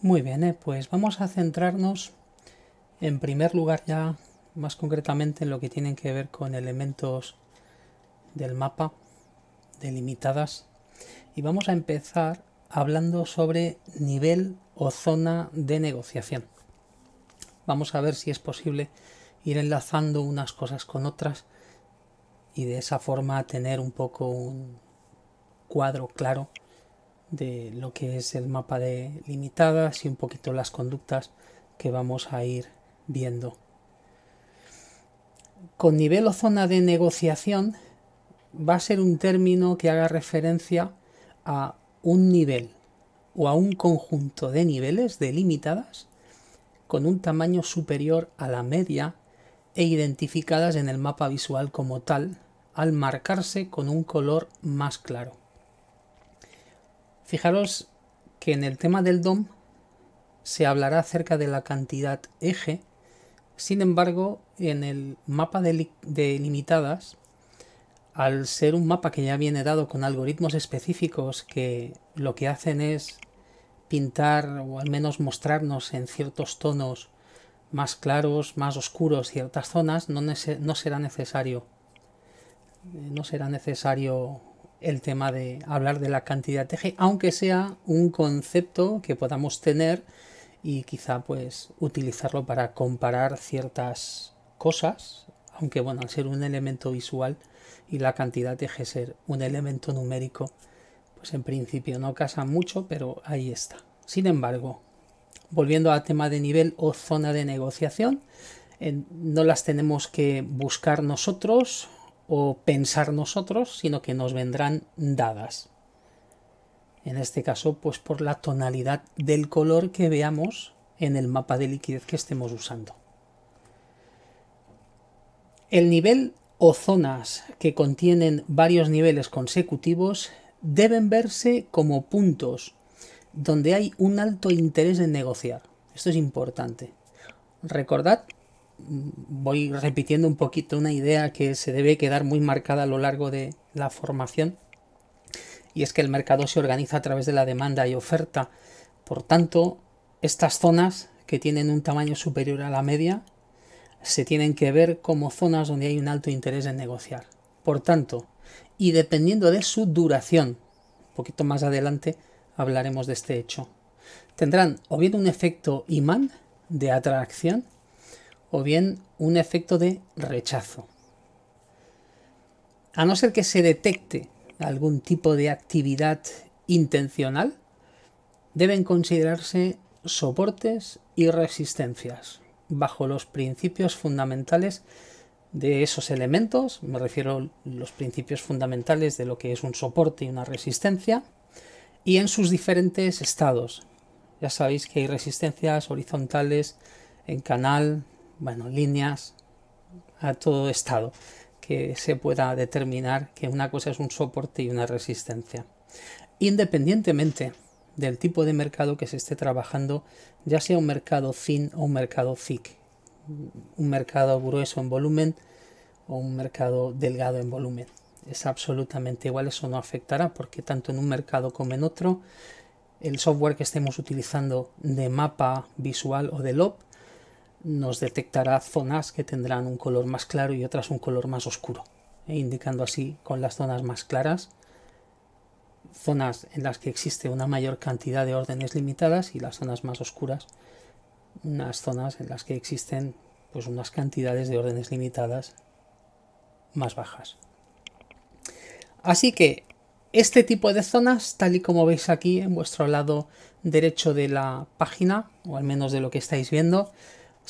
Muy bien, eh, pues vamos a centrarnos en primer lugar ya más concretamente en lo que tienen que ver con elementos del mapa delimitadas y vamos a empezar hablando sobre nivel o zona de negociación. Vamos a ver si es posible ir enlazando unas cosas con otras y de esa forma tener un poco un cuadro claro de lo que es el mapa de limitadas y un poquito las conductas que vamos a ir viendo. Con nivel o zona de negociación va a ser un término que haga referencia a un nivel o a un conjunto de niveles delimitadas con un tamaño superior a la media e identificadas en el mapa visual como tal al marcarse con un color más claro. Fijaros que en el tema del DOM se hablará acerca de la cantidad eje, sin embargo, en el mapa de, limitadas, al ser un mapa que ya viene dado con algoritmos específicos que lo que hacen es pintar o al menos mostrarnos en ciertos tonos más claros, más oscuros ciertas zonas, no, no será necesario eh, no será necesario el tema de hablar de la cantidad eje, aunque sea un concepto que podamos tener y quizá pues utilizarlo para comparar ciertas cosas, aunque bueno, al ser un elemento visual y la cantidad de eje ser un elemento numérico, pues en principio no casa mucho, pero ahí está. Sin embargo, volviendo al tema de nivel o zona de negociación, eh, no las tenemos que buscar nosotros, o pensar nosotros, sino que nos vendrán dadas. En este caso, pues por la tonalidad del color que veamos en el mapa de liquidez que estemos usando. El nivel o zonas que contienen varios niveles consecutivos deben verse como puntos donde hay un alto interés en negociar. Esto es importante. Recordad voy repitiendo un poquito una idea que se debe quedar muy marcada a lo largo de la formación, y es que el mercado se organiza a través de la demanda y oferta. Por tanto, estas zonas que tienen un tamaño superior a la media se tienen que ver como zonas donde hay un alto interés en negociar. Por tanto, y dependiendo de su duración, un poquito más adelante hablaremos de este hecho, tendrán o bien un efecto imán de atracción, o bien un efecto de rechazo. A no ser que se detecte algún tipo de actividad intencional, deben considerarse soportes y resistencias bajo los principios fundamentales de esos elementos, me refiero a los principios fundamentales de lo que es un soporte y una resistencia, y en sus diferentes estados. Ya sabéis que hay resistencias horizontales en canal, bueno, líneas a todo estado que se pueda determinar que una cosa es un soporte y una resistencia. Independientemente del tipo de mercado que se esté trabajando, ya sea un mercado thin o un mercado thick, un mercado grueso en volumen o un mercado delgado en volumen. Es absolutamente igual, eso no afectará porque tanto en un mercado como en otro, el software que estemos utilizando de mapa visual o de LOP nos detectará zonas que tendrán un color más claro y otras un color más oscuro, e indicando así con las zonas más claras zonas en las que existe una mayor cantidad de órdenes limitadas y las zonas más oscuras unas zonas en las que existen pues unas cantidades de órdenes limitadas más bajas. Así que este tipo de zonas, tal y como veis aquí en vuestro lado derecho de la página, o al menos de lo que estáis viendo,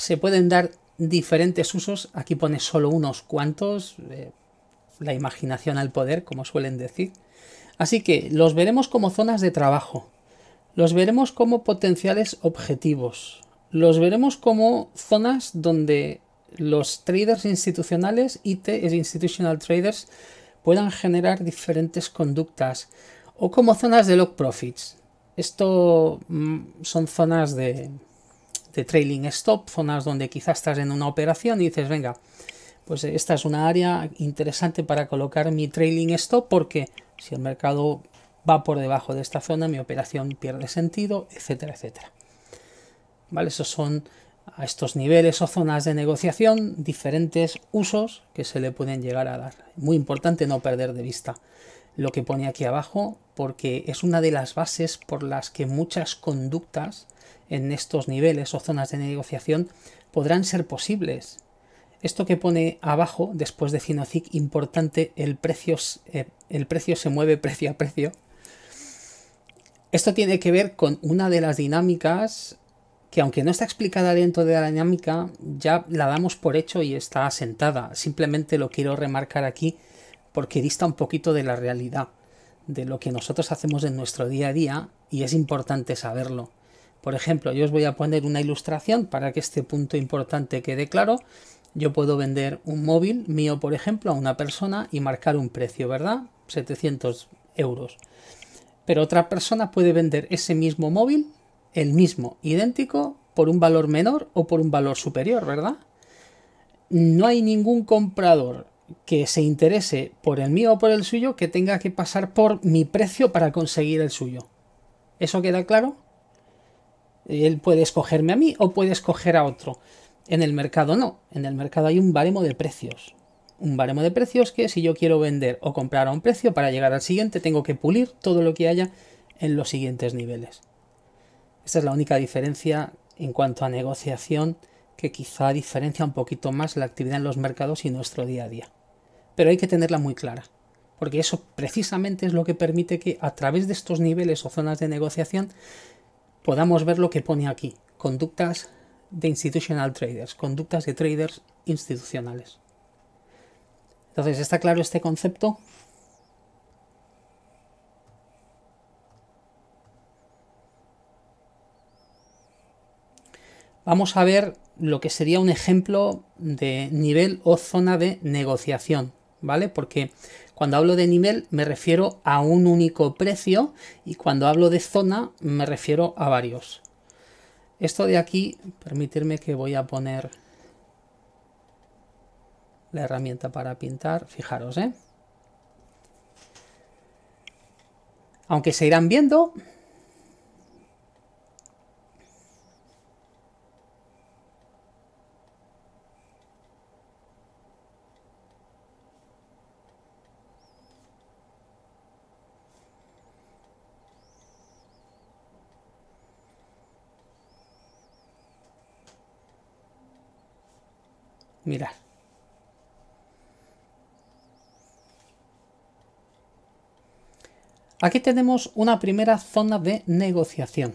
se pueden dar diferentes usos. Aquí pone solo unos cuantos. Eh, la imaginación al poder, como suelen decir. Así que los veremos como zonas de trabajo. Los veremos como potenciales objetivos. Los veremos como zonas donde los traders institucionales, IT es Institutional Traders, puedan generar diferentes conductas o como zonas de lock profits. Esto mm, son zonas de, trailing stop, zonas donde quizás estás en una operación y dices, venga, pues esta es una área interesante para colocar mi trailing stop porque si el mercado va por debajo de esta zona, mi operación pierde sentido, etcétera, etcétera. ¿Vale? Esos son a estos niveles o zonas de negociación diferentes usos que se le pueden llegar a dar. Muy importante no perder de vista lo que pone aquí abajo porque es una de las bases por las que muchas conductas en estos niveles o zonas de negociación podrán ser posibles. Esto que pone abajo, después de Finocic, importante, el precio, eh, el precio se mueve precio a precio. Esto tiene que ver con una de las dinámicas que aunque no está explicada dentro de la dinámica, ya la damos por hecho y está asentada. Simplemente lo quiero remarcar aquí porque dista un poquito de la realidad, de lo que nosotros hacemos en nuestro día a día y es importante saberlo. Por ejemplo, yo os voy a poner una ilustración para que este punto importante quede claro. Yo puedo vender un móvil mío, por ejemplo, a una persona y marcar un precio, ¿verdad? 700 euros. Pero otra persona puede vender ese mismo móvil, el mismo, idéntico, por un valor menor o por un valor superior, ¿verdad? No hay ningún comprador que se interese por el mío o por el suyo que tenga que pasar por mi precio para conseguir el suyo. ¿Eso queda claro? Él puede escogerme a mí o puede escoger a otro. En el mercado no. En el mercado hay un baremo de precios. Un baremo de precios que si yo quiero vender o comprar a un precio para llegar al siguiente tengo que pulir todo lo que haya en los siguientes niveles. Esta es la única diferencia en cuanto a negociación que quizá diferencia un poquito más la actividad en los mercados y nuestro día a día. Pero hay que tenerla muy clara, porque eso precisamente es lo que permite que a través de estos niveles o zonas de negociación podamos ver lo que pone aquí. Conductas de institutional traders, conductas de traders institucionales. Entonces, ¿está claro este concepto? Vamos a ver lo que sería un ejemplo de nivel o zona de negociación, ¿vale? Porque cuando hablo de nivel me refiero a un único precio y cuando hablo de zona me refiero a varios. Esto de aquí, permitirme que voy a poner la herramienta para pintar, fijaros, ¿eh? Aunque se irán viendo, Mirar. Aquí tenemos una primera zona de negociación.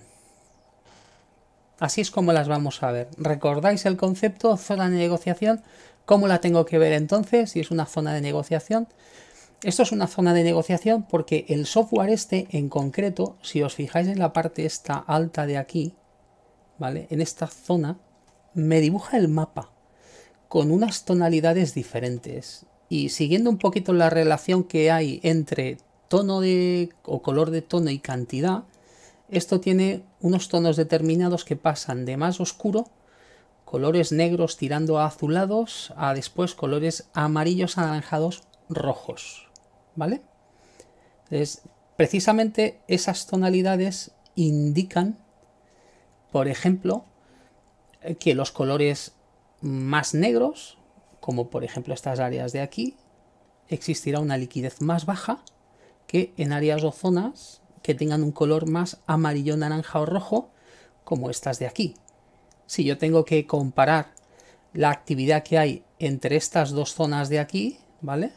Así es como las vamos a ver. ¿Recordáis el concepto zona de negociación? ¿Cómo la tengo que ver entonces si es una zona de negociación? Esto es una zona de negociación porque el software este en concreto, si os fijáis en la parte esta alta de aquí, ¿vale? En esta zona, me dibuja el mapa con unas tonalidades diferentes. Y siguiendo un poquito la relación que hay entre tono de, o color de tono y cantidad, esto tiene unos tonos determinados que pasan de más oscuro, colores negros tirando a azulados, a después colores amarillos, anaranjados, rojos. ¿Vale? precisamente esas tonalidades indican, por ejemplo, eh, que los colores más negros, como por ejemplo estas áreas de aquí, existirá una liquidez más baja que en áreas o zonas que tengan un color más amarillo, naranja o rojo, como estas de aquí. Si yo tengo que comparar la actividad que hay entre estas dos zonas de aquí, ¿vale?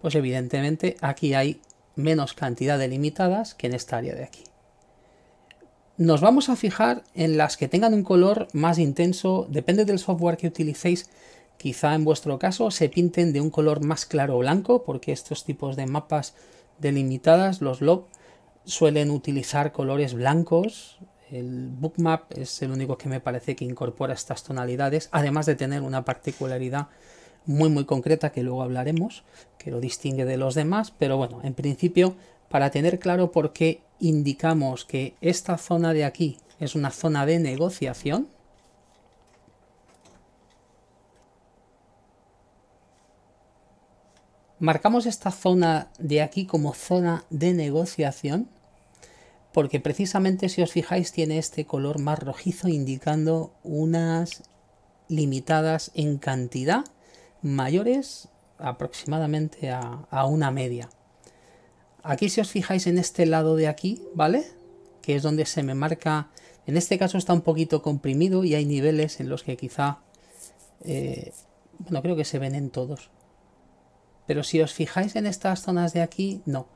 Pues evidentemente aquí hay menos cantidad de limitadas que en esta área de aquí. Nos vamos a fijar en las que tengan un color más intenso, depende del software que utilicéis, quizá en vuestro caso se pinten de un color más claro o blanco, porque estos tipos de mapas delimitadas, los LOB, suelen utilizar colores blancos. El bookmap es el único que me parece que incorpora estas tonalidades, además de tener una particularidad muy muy concreta que luego hablaremos, que lo distingue de los demás, pero bueno, en principio para tener claro por qué indicamos que esta zona de aquí es una zona de negociación, marcamos esta zona de aquí como zona de negociación porque precisamente si os fijáis tiene este color más rojizo indicando unas limitadas en cantidad mayores aproximadamente a, a una media. Aquí si os fijáis en este lado de aquí, ¿vale? Que es donde se me marca, en este caso está un poquito comprimido y hay niveles en los que quizá, no eh, bueno, creo que se ven en todos. Pero si os fijáis en estas zonas de aquí, no.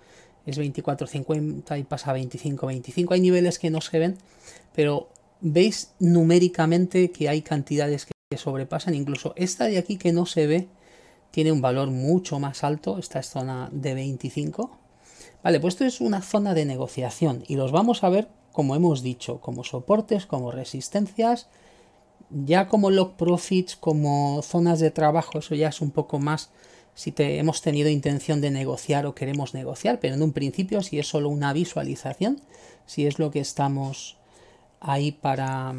Es 24.50 y pasa a 25, 25. Hay niveles que no se ven, pero veis numéricamente que hay cantidades que sobrepasan. Incluso esta de aquí que no se ve tiene un valor mucho más alto. Esta es zona de 25 Vale, pues esto es una zona de negociación y los vamos a ver, como hemos dicho, como soportes, como resistencias, ya como log profits, como zonas de trabajo, eso ya es un poco más si te, hemos tenido intención de negociar o queremos negociar, pero en un principio si es solo una visualización, si es lo que estamos ahí para,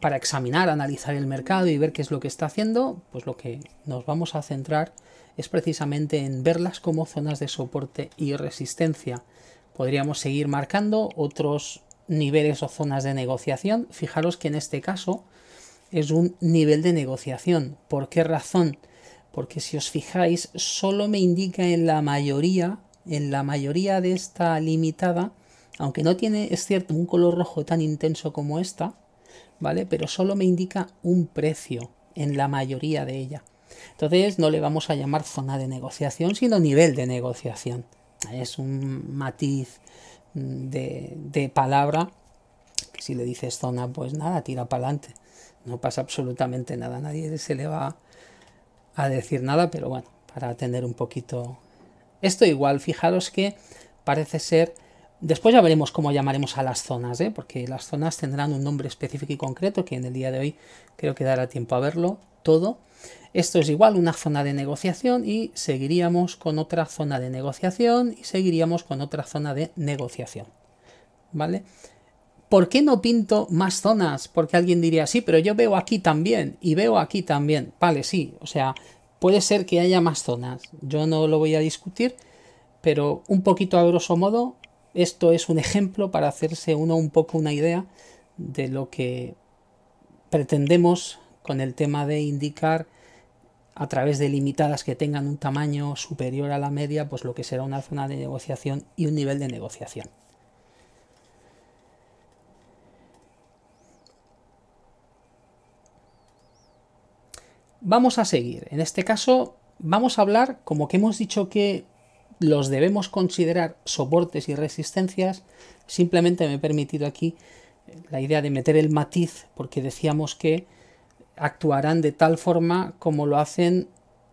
para examinar, analizar el mercado y ver qué es lo que está haciendo, pues lo que nos vamos a centrar es precisamente en verlas como zonas de soporte y resistencia. Podríamos seguir marcando otros niveles o zonas de negociación. Fijaros que en este caso es un nivel de negociación. ¿Por qué razón? Porque si os fijáis, solo me indica en la mayoría, en la mayoría de esta limitada, aunque no tiene, es cierto, un color rojo tan intenso como esta, ¿vale? Pero solo me indica un precio en la mayoría de ella. Entonces no le vamos a llamar zona de negociación, sino nivel de negociación. Es un matiz mm, de, palabra que si le dices zona, pues nada, tira para adelante. No pasa absolutamente nada, nadie se le va a decir nada, pero bueno, para tener un poquito... Esto igual, fijaros que parece ser Después ya veremos cómo llamaremos a las zonas, ¿eh? porque las zonas tendrán un nombre específico y concreto que en el día de hoy creo que dará tiempo a verlo todo. Esto es igual una zona de negociación y seguiríamos con otra zona de negociación y seguiríamos con otra zona de negociación. ¿Vale? ¿Por qué no pinto más zonas? Porque alguien diría, sí, pero yo veo aquí también y veo aquí también. Vale, sí, o sea, puede ser que haya más zonas. Yo no lo voy a discutir, pero un poquito a grosso modo esto es un ejemplo para hacerse uno un poco una idea de lo que pretendemos con el tema de indicar a través de limitadas que tengan un tamaño superior a la media, pues lo que será una zona de negociación y un nivel de negociación. Vamos a seguir. En este caso vamos a hablar, como que hemos dicho que los debemos considerar soportes y resistencias. Simplemente me he permitido aquí eh, la idea de meter el matiz porque decíamos que actuarán de tal forma como lo hacen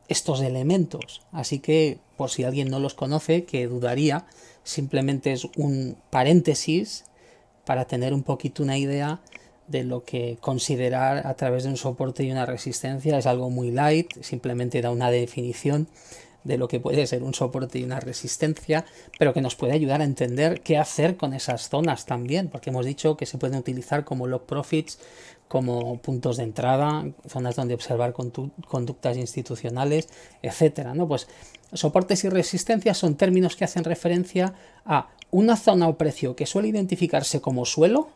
estos elementos. Así que, por si alguien no los conoce, que dudaría, simplemente es un paréntesis para tener un poquito una idea de lo que considerar a través de un soporte y una resistencia. Es algo muy light, simplemente da una definición de lo que puede ser un soporte y una resistencia, pero que nos puede ayudar a entender qué hacer con esas zonas también, porque hemos dicho que se pueden utilizar como log profits, como puntos de entrada, zonas donde observar conductas institucionales, etcétera, ¿no? Pues soportes y resistencias son términos que hacen referencia a una zona o precio que suele identificarse como suelo,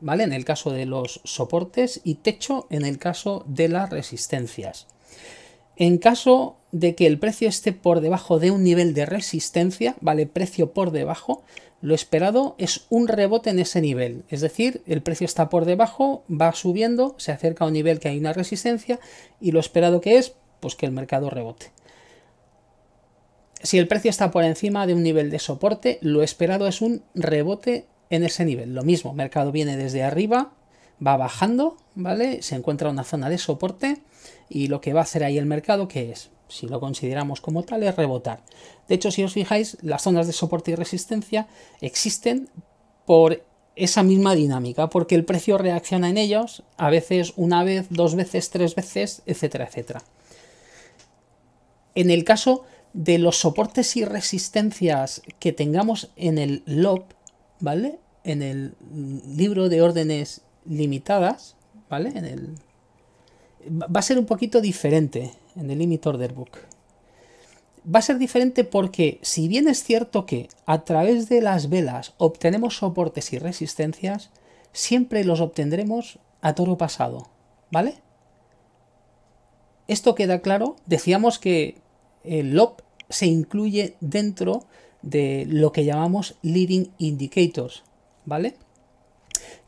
¿vale? En el caso de los soportes y techo en el caso de las resistencias. En caso de que el precio esté por debajo de un nivel de resistencia, vale, precio por debajo, lo esperado es un rebote en ese nivel, es decir, el precio está por debajo, va subiendo, se acerca a un nivel que hay una resistencia y lo esperado que es, pues que el mercado rebote. Si el precio está por encima de un nivel de soporte, lo esperado es un rebote en ese nivel. Lo mismo, mercado viene desde arriba, va bajando, ¿vale? Se encuentra una zona de soporte y lo que va a hacer ahí el mercado, que es? si lo consideramos como tal, es rebotar. De hecho, si os fijáis, las zonas de soporte y resistencia existen por esa misma dinámica, porque el precio reacciona en ellos, a veces una vez, dos veces, tres veces, etcétera, etcétera. En el caso de los soportes y resistencias que tengamos en el LOB, ¿vale? En el libro de órdenes limitadas, ¿vale? En Va a ser un poquito diferente en el Limit Order Book. Va a ser diferente porque, si bien es cierto que a través de las velas obtenemos soportes y resistencias, siempre los obtendremos a toro pasado, ¿vale? Esto queda claro. Decíamos que el LOP se incluye dentro de lo que llamamos leading indicators, ¿vale?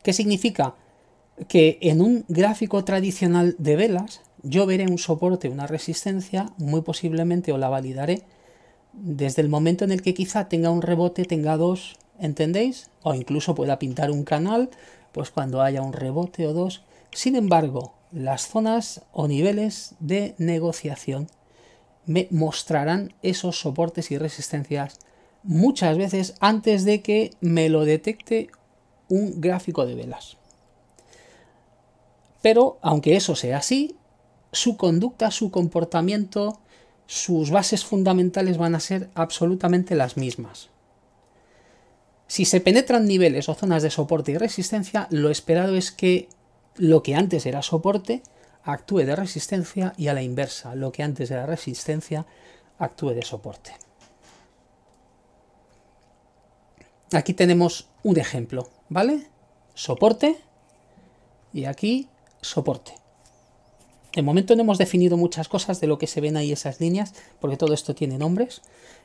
¿Qué significa? Que en un gráfico tradicional de velas, yo veré un soporte, una resistencia, muy posiblemente o la validaré desde el momento en el que quizá tenga un rebote, tenga dos, ¿entendéis? O incluso pueda pintar un canal, pues cuando haya un rebote o dos. Sin embargo, las zonas o niveles de negociación me mostrarán esos soportes y resistencias muchas veces antes de que me lo detecte un gráfico de velas. Pero aunque eso sea así, su conducta, su comportamiento, sus bases fundamentales van a ser absolutamente las mismas. Si se penetran niveles o zonas de soporte y resistencia, lo esperado es que lo que antes era soporte actúe de resistencia y a la inversa, lo que antes era resistencia actúe de soporte. Aquí tenemos un ejemplo, ¿vale? Soporte y aquí soporte. De momento no hemos definido muchas cosas de lo que se ven ahí esas líneas, porque todo esto tiene nombres,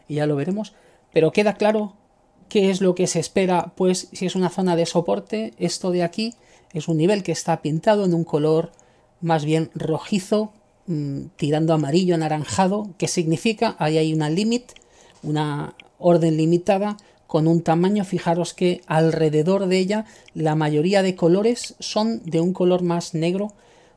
y ya lo veremos, pero queda claro qué es lo que se espera, pues si es una zona de soporte, esto de aquí es un nivel que está pintado en un color más bien rojizo, mm, tirando amarillo, anaranjado, que significa, ahí hay una limit, una orden limitada, con un tamaño, fijaros que alrededor de ella la mayoría de colores son de un color más negro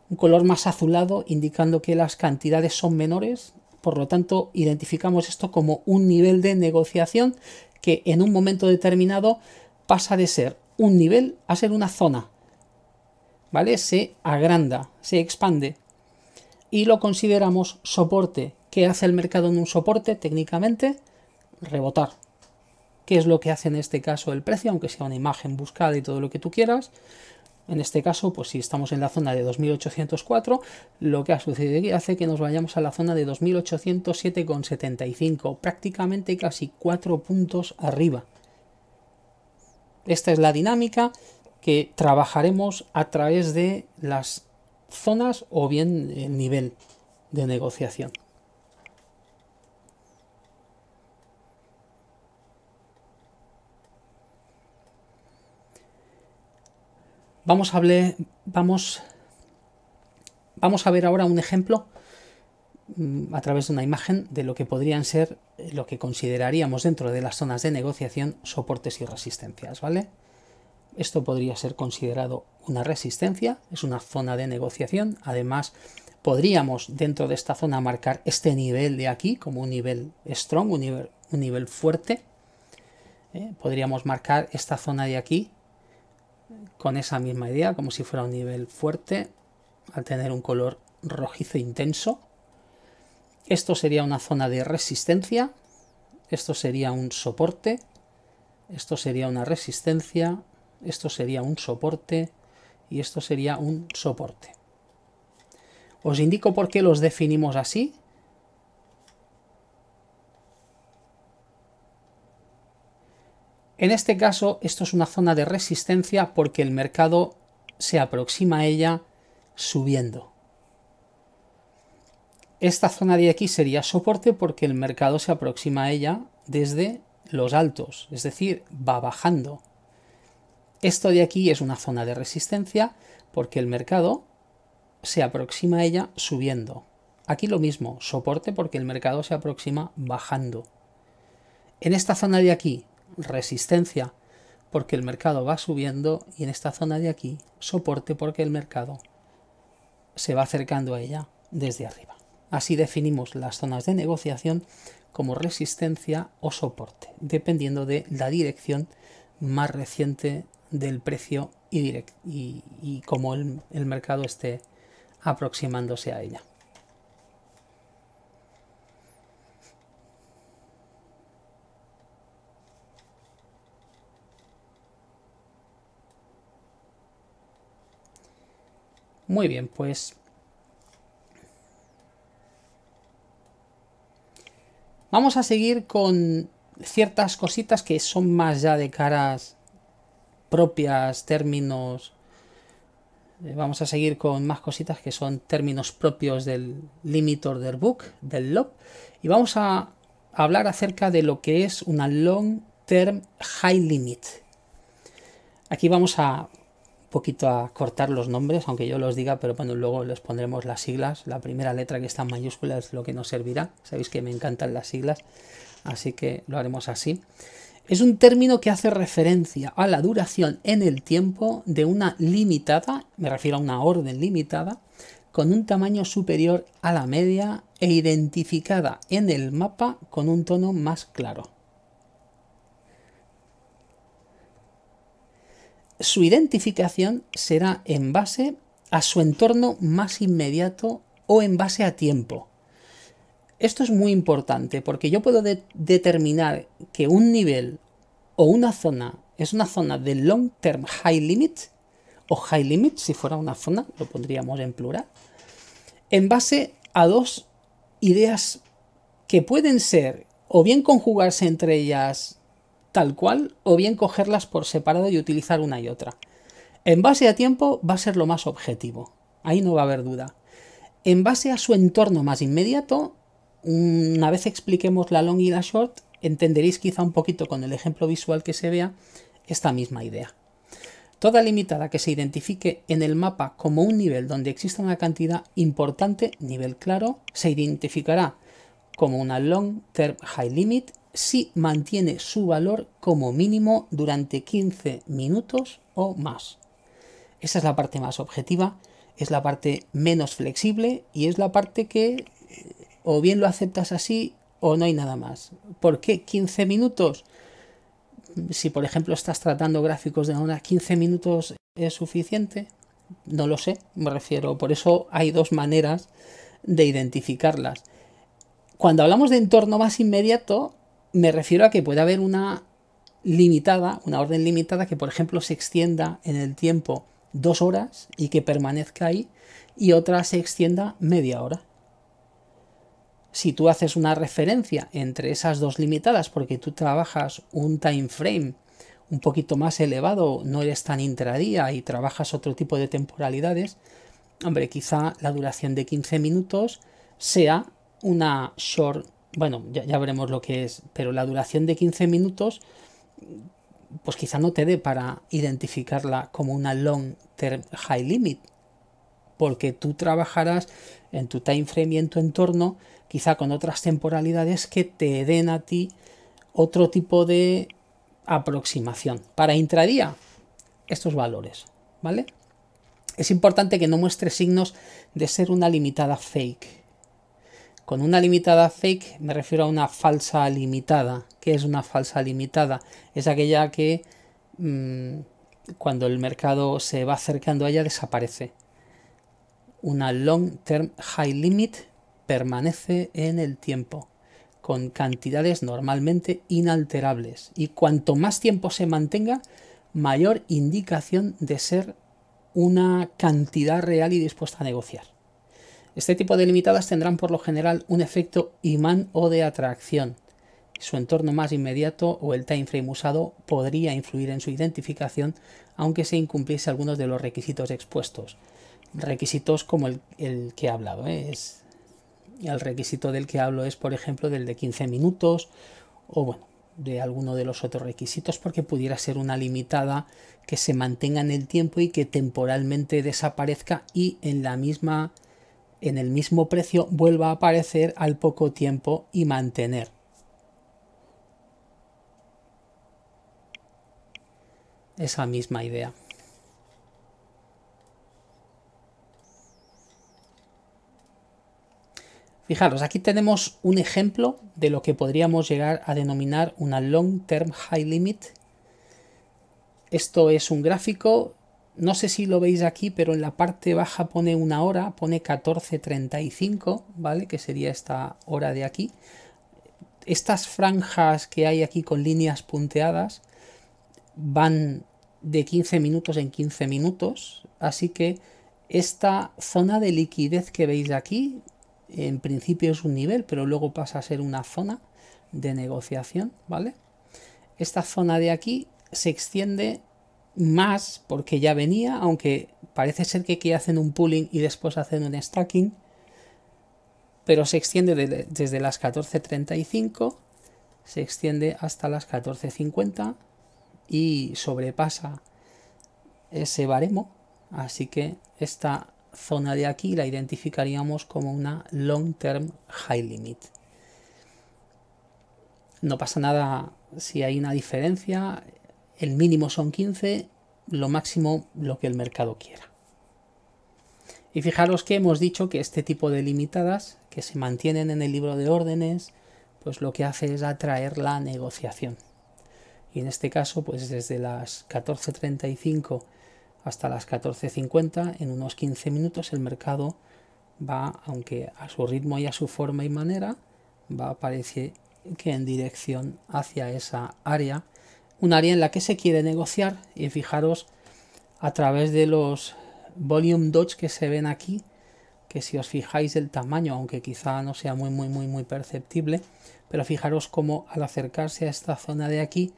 un color más azulado indicando que las cantidades son menores, por lo tanto identificamos esto como un nivel de negociación que en un momento determinado pasa de ser un nivel a ser una zona, ¿vale? Se agranda, se expande y lo consideramos soporte. ¿Qué hace el mercado en un soporte técnicamente? Rebotar. ¿Qué es lo que hace en este caso el precio? Aunque sea una imagen buscada y todo lo que tú quieras, en este caso, pues si estamos en la zona de 2804, lo que ha sucedido aquí hace que nos vayamos a la zona de 2807,75, prácticamente casi cuatro puntos arriba. Esta es la dinámica que trabajaremos a través de las zonas o bien el nivel de negociación. Vamos a, ver ahora un ejemplo mm, a través de una imagen de lo que podrían ser eh, lo que consideraríamos dentro de las zonas de negociación soportes y resistencias, ¿vale? Esto podría ser considerado una resistencia, es una zona de negociación, además podríamos dentro de esta zona marcar este nivel de aquí como un nivel strong, un nivel, fuerte, ¿eh? podríamos marcar esta zona de aquí con esa misma idea, como si fuera un nivel fuerte, al tener un color rojizo intenso. Esto sería una zona de resistencia, esto sería un soporte, esto sería una resistencia, esto sería un soporte y esto sería un soporte. Os indico por qué los definimos así En este caso, esto es una zona de resistencia porque el mercado se aproxima a ella subiendo. Esta zona de aquí sería soporte porque el mercado se aproxima a ella desde los altos, es decir, va bajando. Esto de aquí es una zona de resistencia porque el mercado se aproxima a ella subiendo. Aquí lo mismo, soporte porque el mercado se aproxima bajando. En esta zona de aquí, resistencia porque el mercado va subiendo y en esta zona de aquí soporte porque el mercado se va acercando a ella desde arriba. Así definimos las zonas de negociación como resistencia o soporte, dependiendo de la dirección más reciente del precio y, cómo el mercado esté aproximándose a ella. Muy bien, pues... Vamos a seguir con ciertas cositas que son más ya de caras propias, términos... Eh, vamos a seguir con más cositas que son términos propios del limit order book, del LOB. Y vamos a hablar acerca de lo que es una long term high limit. Aquí vamos a poquito a cortar los nombres, aunque yo los diga, pero bueno, luego les pondremos las siglas. La primera letra que está en mayúscula es lo que nos servirá. Sabéis que me encantan las siglas, así que lo haremos así. Es un término que hace referencia a la duración en el tiempo de una limitada, me refiero a una orden limitada, con un tamaño superior a la media e identificada en el mapa con un tono más claro. su identificación será en base a su entorno más inmediato o en base a tiempo. Esto es muy importante porque yo puedo determinar que un nivel o una zona es una zona de long term high limit o high limit, si fuera una zona, lo pondríamos en plural, en base a dos ideas que pueden ser o bien conjugarse entre ellas tal cual o bien cogerlas por separado y utilizar una y otra. En base a tiempo va a ser lo más objetivo, ahí no va a haber duda. En base a su entorno más inmediato, mm, una vez expliquemos la long y la short, entenderéis quizá un poquito con el ejemplo visual que se vea esta misma idea. Toda limitada que se identifique en el mapa como un nivel donde exista una cantidad importante, nivel claro, se identificará como una long term high limit si mantiene su valor como mínimo durante 15 minutos o más. Esa es la parte más objetiva, es la parte menos flexible y es la parte que eh, o bien lo aceptas así o no hay nada más. ¿Por qué 15 minutos? Si por ejemplo estás tratando gráficos de una 15 minutos es suficiente, no lo sé, me refiero. Por eso hay dos maneras de identificarlas. Cuando hablamos de entorno más inmediato, me refiero a que puede haber una limitada, una orden limitada que por ejemplo se extienda en el tiempo dos horas y que permanezca ahí y otra se extienda media hora. Si tú haces una referencia entre esas dos limitadas porque tú trabajas un time frame un poquito más elevado, no eres tan intradía y trabajas otro tipo de temporalidades, hombre, quizá la duración de 15 minutos sea una short bueno, ya, veremos lo que es, pero la duración de 15 minutos, pues quizá no te dé para identificarla como una long term high limit, porque tú trabajarás en tu time frame y en tu entorno, quizá con otras temporalidades que te den a ti otro tipo de aproximación. Para intradía, estos valores, ¿vale? Es importante que no muestre signos de ser una limitada fake con una limitada fake me refiero a una falsa limitada. ¿Qué es una falsa limitada? Es aquella que mm, cuando el mercado se va acercando a ella desaparece. Una long term high limit permanece en el tiempo con cantidades normalmente inalterables y cuanto más tiempo se mantenga mayor indicación de ser una cantidad real y dispuesta a negociar. Este tipo de limitadas tendrán por lo general un efecto imán o de atracción. Su entorno más inmediato o el frame usado podría influir en su identificación, aunque se incumpliese algunos de los requisitos expuestos. Requisitos como el, que he hablado. ¿eh? Es, el requisito del que hablo es, por ejemplo, del de 15 minutos o, bueno, de alguno de los otros requisitos porque pudiera ser una limitada que se mantenga en el tiempo y que temporalmente desaparezca y en la misma en el mismo precio vuelva a aparecer al poco tiempo y mantener. Esa misma idea. Fijaros, aquí tenemos un ejemplo de lo que podríamos llegar a denominar una Long Term High Limit. Esto es un gráfico no sé si lo veis aquí, pero en la parte baja pone una hora, pone 14.35, ¿vale? Que sería esta hora de aquí. Estas franjas que hay aquí con líneas punteadas van de 15 minutos en 15 minutos, así que esta zona de liquidez que veis aquí, en principio es un nivel, pero luego pasa a ser una zona de negociación, ¿vale? Esta zona de aquí se extiende más porque ya venía, aunque parece ser que aquí hacen un pooling y después hacen un stacking, pero se extiende desde las 14.35, se extiende hasta las 14.50 y sobrepasa ese baremo, así que esta zona de aquí la identificaríamos como una long term high limit. No pasa nada si hay una diferencia, el mínimo son 15, lo máximo lo que el mercado quiera. Y fijaros que hemos dicho que este tipo de limitadas, que se mantienen en el libro de órdenes, pues lo que hace es atraer la negociación. Y en este caso, pues desde las 14.35 hasta las 14.50, en unos 15 minutos el mercado va, aunque a su ritmo y a su forma y manera, va, a parece que en dirección hacia esa área un área en la que se quiere negociar y fijaros a través de los volume Dodge que se ven aquí que si os fijáis el tamaño aunque quizá no sea muy muy muy muy perceptible pero fijaros cómo al acercarse a esta zona de aquí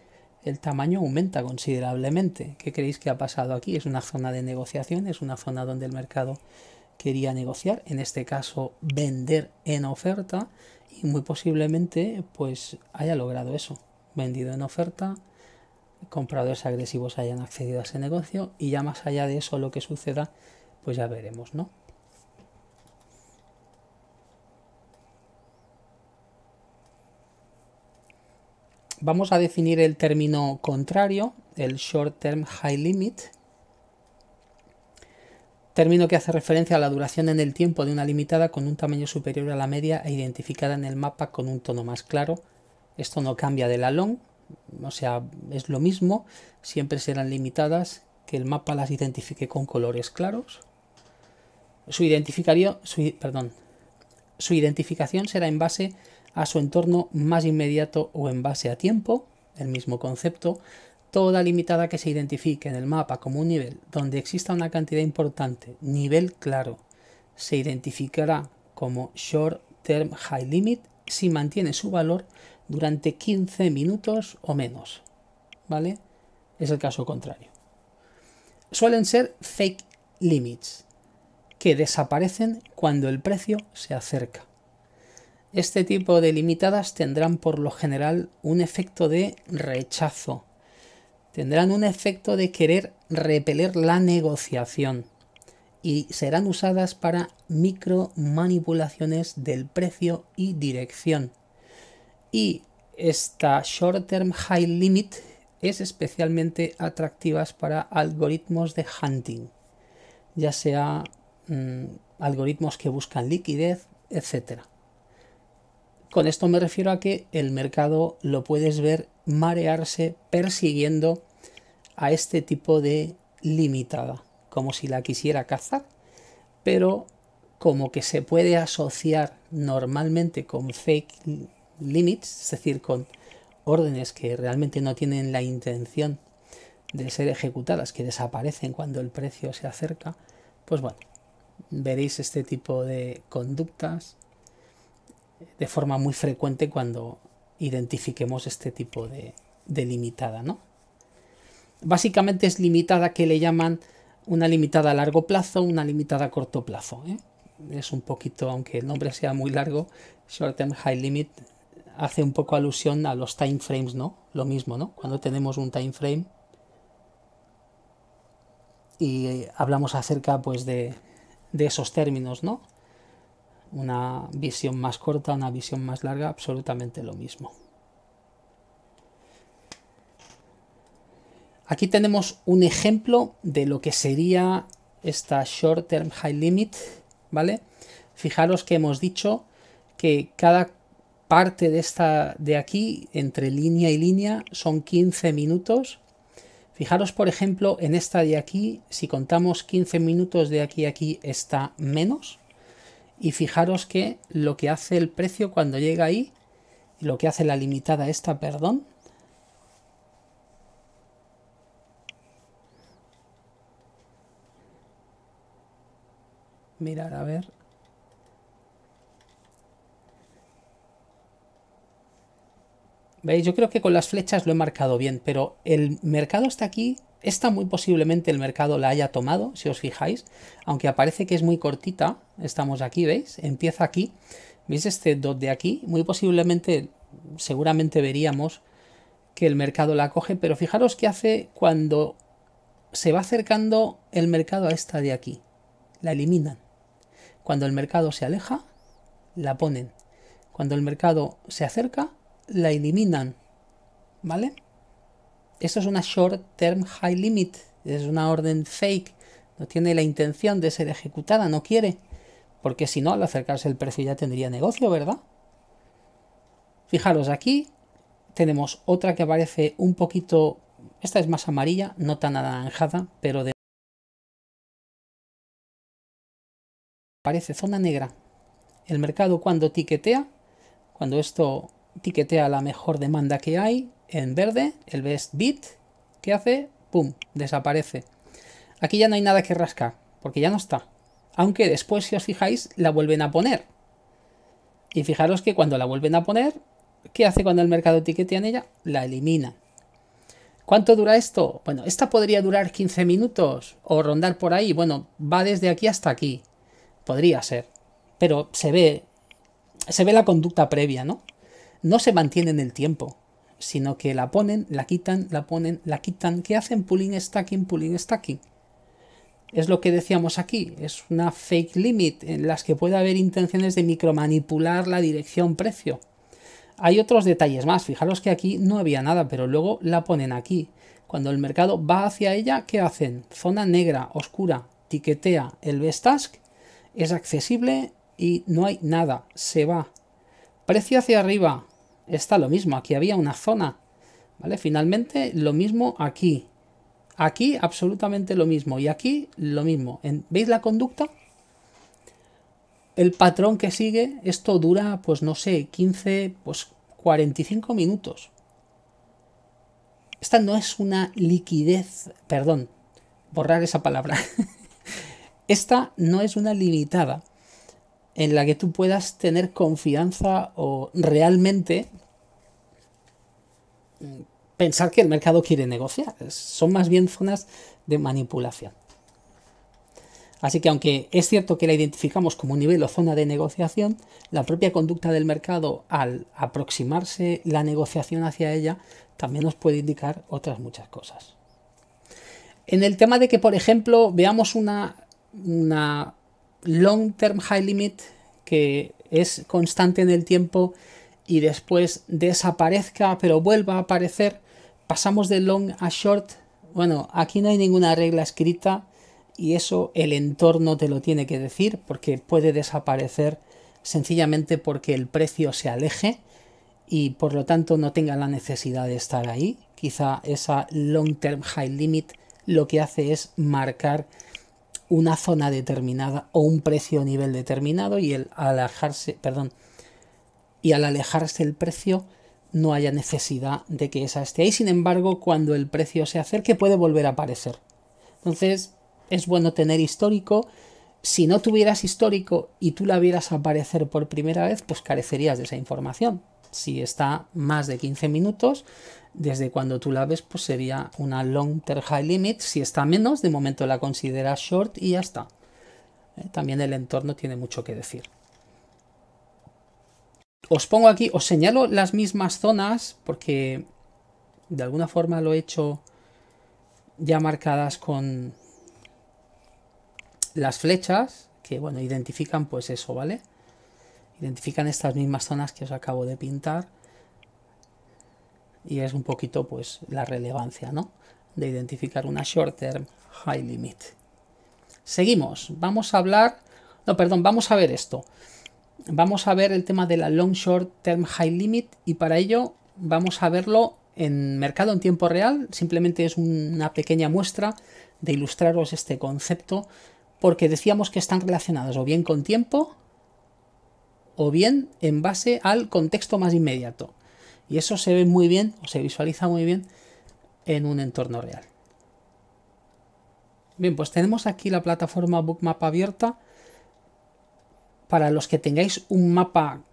el tamaño aumenta considerablemente ¿qué creéis que ha pasado aquí? es una zona de negociación es una zona donde el mercado quería negociar en este caso vender en oferta y muy posiblemente pues haya logrado eso vendido en oferta compradores agresivos hayan accedido a ese negocio y ya más allá de eso lo que suceda, pues ya veremos, ¿no? Vamos a definir el término contrario, el Short Term High Limit, término que hace referencia a la duración en el tiempo de una limitada con un tamaño superior a la media e identificada en el mapa con un tono más claro. Esto no cambia de la long, o sea, es lo mismo, siempre serán limitadas, que el mapa las identifique con colores claros. Su, perdón, su identificación será en base a su entorno más inmediato o en base a tiempo, el mismo concepto. Toda limitada que se identifique en el mapa como un nivel donde exista una cantidad importante, nivel claro, se identificará como Short Term High Limit si mantiene su valor durante 15 minutos o menos. ¿Vale? Es el caso contrario. Suelen ser fake limits, que desaparecen cuando el precio se acerca. Este tipo de limitadas tendrán por lo general un efecto de rechazo. Tendrán un efecto de querer repeler la negociación y serán usadas para micromanipulaciones del precio y dirección y esta Short Term High Limit es especialmente atractiva para algoritmos de hunting, ya sea mm, algoritmos que buscan liquidez, etc. Con esto me refiero a que el mercado lo puedes ver marearse persiguiendo a este tipo de limitada, como si la quisiera cazar, pero como que se puede asociar normalmente con fake limits, es decir, con órdenes que realmente no tienen la intención de ser ejecutadas, que desaparecen cuando el precio se acerca, pues bueno, veréis este tipo de conductas de forma muy frecuente cuando identifiquemos este tipo de, limitada, Básicamente es limitada que le llaman una limitada a largo plazo, una limitada a corto plazo. ¿eh? Es un poquito, aunque el nombre sea muy largo, Short Term High Limit hace un poco alusión a los time frames, ¿no? Lo mismo, ¿no? Cuando tenemos un time frame y hablamos acerca pues de, de esos términos, ¿no? Una visión más corta, una visión más larga, absolutamente lo mismo. Aquí tenemos un ejemplo de lo que sería esta Short Term High Limit, ¿vale? Fijaros que hemos dicho que cada parte de esta de aquí, entre línea y línea, son 15 minutos. Fijaros, por ejemplo, en esta de aquí, si contamos 15 minutos de aquí a aquí, está menos. Y fijaros que lo que hace el precio cuando llega ahí, lo que hace la limitada esta, perdón, mirar a ver ¿Veis? Yo creo que con las flechas lo he marcado bien, pero el mercado está aquí. Esta muy posiblemente el mercado la haya tomado, si os fijáis, aunque aparece que es muy cortita. Estamos aquí, ¿veis? Empieza aquí. ¿Veis este dot de aquí? Muy posiblemente, seguramente veríamos que el mercado la coge, pero fijaros qué hace cuando se va acercando el mercado a esta de aquí. La eliminan. Cuando el mercado se aleja, la ponen. Cuando el mercado se acerca, la eliminan. ¿Vale? Esto es una Short Term High Limit. Es una orden fake. No tiene la intención de ser ejecutada, no quiere. Porque si no, al acercarse el precio ya tendría negocio, ¿verdad? Fijaros, aquí tenemos otra que aparece un poquito... Esta es más amarilla, no tan anaranjada, pero de... Aparece zona negra. El mercado cuando tiquetea, cuando esto tiquetea la mejor demanda que hay en verde, el best bit ¿qué hace? ¡Pum! Desaparece. Aquí ya no hay nada que rascar, porque ya no está. Aunque después, si os fijáis, la vuelven a poner. Y fijaros que cuando la vuelven a poner, ¿qué hace cuando el mercado tiquetea en ella? La elimina. ¿Cuánto dura esto? Bueno, esta podría durar 15 minutos o rondar por ahí. Bueno, va desde aquí hasta aquí. Podría ser. Pero se ve. Se ve la conducta previa, ¿no? no se mantiene en el tiempo, sino que la ponen, la quitan, la ponen, la quitan, ¿Qué hacen Pulling, stacking, pulling, stacking. Es lo que decíamos aquí, es una fake limit en las que puede haber intenciones de micromanipular la dirección precio. Hay otros detalles más, fijaros que aquí no había nada, pero luego la ponen aquí. Cuando el mercado va hacia ella, ¿qué hacen? Zona negra, oscura, tiquetea el Vestask, es accesible y no hay nada, se va. Precio hacia arriba, Está lo mismo, aquí había una zona. ¿Vale? Finalmente lo mismo aquí. Aquí absolutamente lo mismo y aquí lo mismo. ¿Veis la conducta? El patrón que sigue, esto dura, pues no sé, 15, pues 45 minutos. Esta no es una liquidez, perdón, borrar esa palabra. Esta no es una limitada en la que tú puedas tener confianza o realmente mm, pensar que el mercado quiere negociar. Son más bien zonas de manipulación. Así que aunque es cierto que la identificamos como un nivel o zona de negociación, la propia conducta del mercado al aproximarse la negociación hacia ella también nos puede indicar otras muchas cosas. En el tema de que, por ejemplo, veamos una, una long term high limit que es constante en el tiempo y después desaparezca pero vuelva a aparecer. Pasamos de long a short. Bueno, aquí no hay ninguna regla escrita y eso el entorno te lo tiene que decir porque puede desaparecer sencillamente porque el precio se aleje y por lo tanto no tenga la necesidad de estar ahí. Quizá esa long term high limit lo que hace es marcar una zona determinada o un precio a nivel determinado y el alejarse, perdón, y al alejarse el precio no haya necesidad de que esa esté ahí. Sin embargo, cuando el precio se acerque puede volver a aparecer. Entonces, es bueno tener histórico. Si no tuvieras histórico y tú la vieras aparecer por primera vez, pues carecerías de esa información. Si está más de 15 minutos, desde cuando tú la ves, pues sería una long term high limit. Si está menos, de momento la consideras short y ya está. Eh, también el entorno tiene mucho que decir. Os pongo aquí, os señalo las mismas zonas porque de alguna forma lo he hecho ya marcadas con las flechas que bueno identifican pues eso, ¿vale? Identifican estas mismas zonas que os acabo de pintar y es un poquito pues la relevancia ¿no? de identificar una short term high limit. Seguimos, vamos a hablar, no, perdón, vamos a ver esto. Vamos a ver el tema de la long short term high limit y para ello vamos a verlo en mercado en tiempo real. Simplemente es una pequeña muestra de ilustraros este concepto porque decíamos que están relacionadas o bien con tiempo o bien en base al contexto más inmediato. Y eso se ve muy bien o se visualiza muy bien en un entorno real. Bien, pues tenemos aquí la plataforma Bookmap abierta. Para los que tengáis un mapa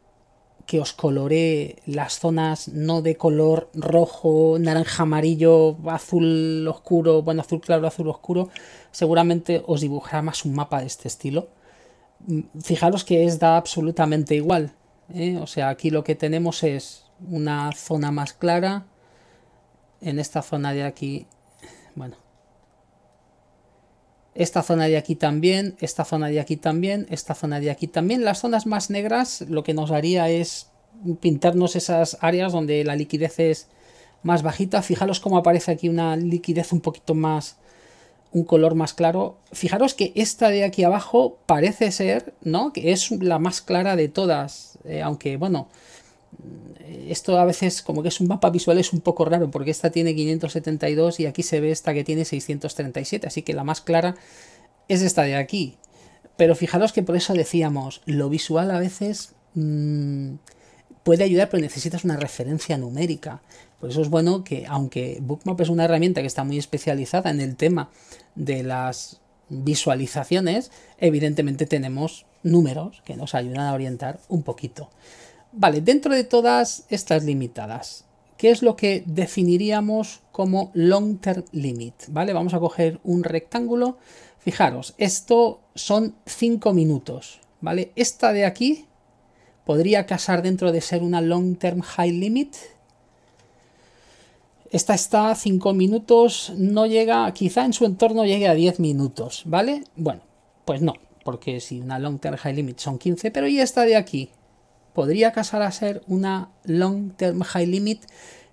que os coloree las zonas no de color rojo, naranja, amarillo, azul oscuro, bueno, azul claro, azul oscuro, seguramente os dibujará más un mapa de este estilo. Mm, fijaros que es da absolutamente igual. ¿eh? O sea, aquí lo que tenemos es una zona más clara. En esta zona de aquí, bueno. Esta zona de aquí también, esta zona de aquí también, esta zona de aquí también. Las zonas más negras lo que nos haría es pintarnos esas áreas donde la liquidez es más bajita. Fijaros cómo aparece aquí una liquidez un poquito más, un color más claro. Fijaros que esta de aquí abajo parece ser, ¿no? Que es la más clara de todas, eh, aunque bueno, Mm, esto a veces como que es un mapa visual es un poco raro porque esta tiene 572 y aquí se ve esta que tiene 637 así que la más clara es esta de aquí pero fijaros que por eso decíamos lo visual a veces mm, puede ayudar pero necesitas una referencia numérica por eso es bueno que aunque Bookmap es una herramienta que está muy especializada en el tema de las visualizaciones evidentemente tenemos números que nos ayudan a orientar un poquito Vale, dentro de todas estas limitadas, ¿qué es lo que definiríamos como long term limit? Vale, vamos a coger un rectángulo. Fijaros, esto son 5 minutos, ¿vale? Esta de aquí podría casar dentro de ser una long term high limit. Esta está a 5 minutos, no llega, quizá en su entorno llegue a 10 minutos, ¿vale? Bueno, pues no, porque si una long term high limit son 15, pero y esta de aquí, podría casar a ser una Long Term High Limit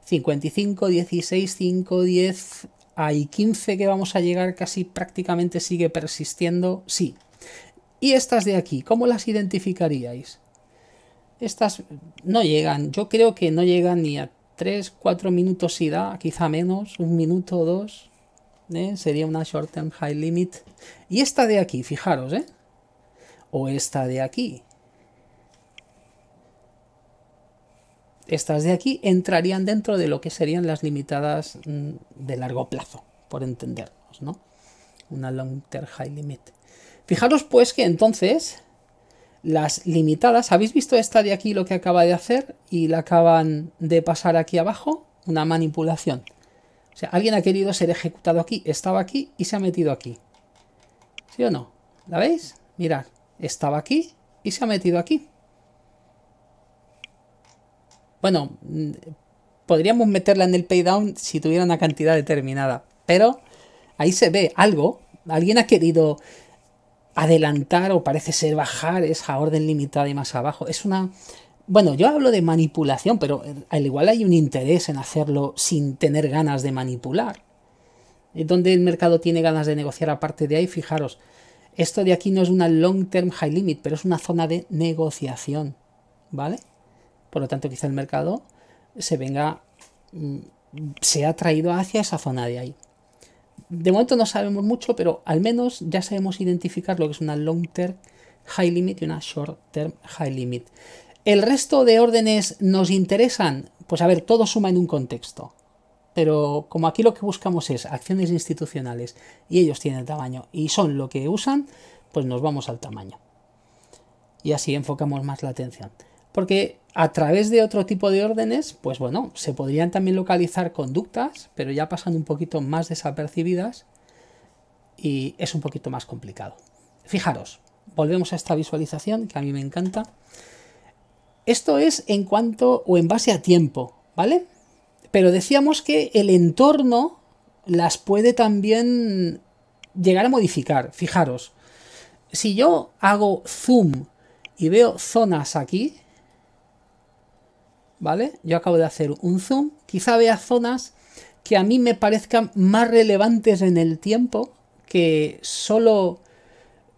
55, 16, 5, 10, hay 15 que vamos a llegar casi prácticamente sigue persistiendo, sí. Y estas de aquí, ¿cómo las identificaríais? Estas no llegan, yo creo que no llegan ni a 3, 4 minutos y da, quizá menos, un minuto o dos. ¿eh? Sería una short term high limit. Y esta de aquí, fijaros, ¿eh? O esta de aquí. estas de aquí entrarían dentro de lo que serían las limitadas mm, de largo plazo, por entendernos, ¿no? Una long term high limit. Fijaros pues que entonces las limitadas, ¿habéis visto esta de aquí lo que acaba de hacer y la acaban de pasar aquí abajo? Una manipulación. O sea, alguien ha querido ser ejecutado aquí, estaba aquí y se ha metido aquí. ¿Sí o no? ¿La veis? Mirad, estaba aquí y se ha metido aquí. Bueno, mm, podríamos meterla en el pay down si tuviera una cantidad determinada, pero ahí se ve algo. Alguien ha querido adelantar o parece ser bajar esa orden limitada y más abajo. Es una... Bueno, yo hablo de manipulación, pero eh, al igual hay un interés en hacerlo sin tener ganas de manipular. ¿Dónde el mercado tiene ganas de negociar aparte de ahí, fijaros, esto de aquí no es una long term high limit, pero es una zona de negociación, ¿vale? Por lo tanto, quizá el mercado se venga, mm, se ha traído hacia esa zona de ahí. De momento no sabemos mucho, pero al menos ya sabemos identificar lo que es una long term high limit y una short term high limit. ¿El resto de órdenes nos interesan? Pues a ver, todo suma en un contexto. Pero como aquí lo que buscamos es acciones institucionales y ellos tienen tamaño y son lo que usan, pues nos vamos al tamaño. Y así enfocamos más la atención. Porque a través de otro tipo de órdenes, pues bueno, se podrían también localizar conductas, pero ya pasan un poquito más desapercibidas y es un poquito más complicado. Fijaros, volvemos a esta visualización que a mí me encanta. Esto es en cuanto o en base a tiempo, ¿vale? Pero decíamos que el entorno las puede también llegar a modificar. Fijaros, si yo hago zoom y veo zonas aquí, ¿vale? Yo acabo de hacer un zoom, quizá vea zonas que a mí me parezcan más relevantes en el tiempo que solo,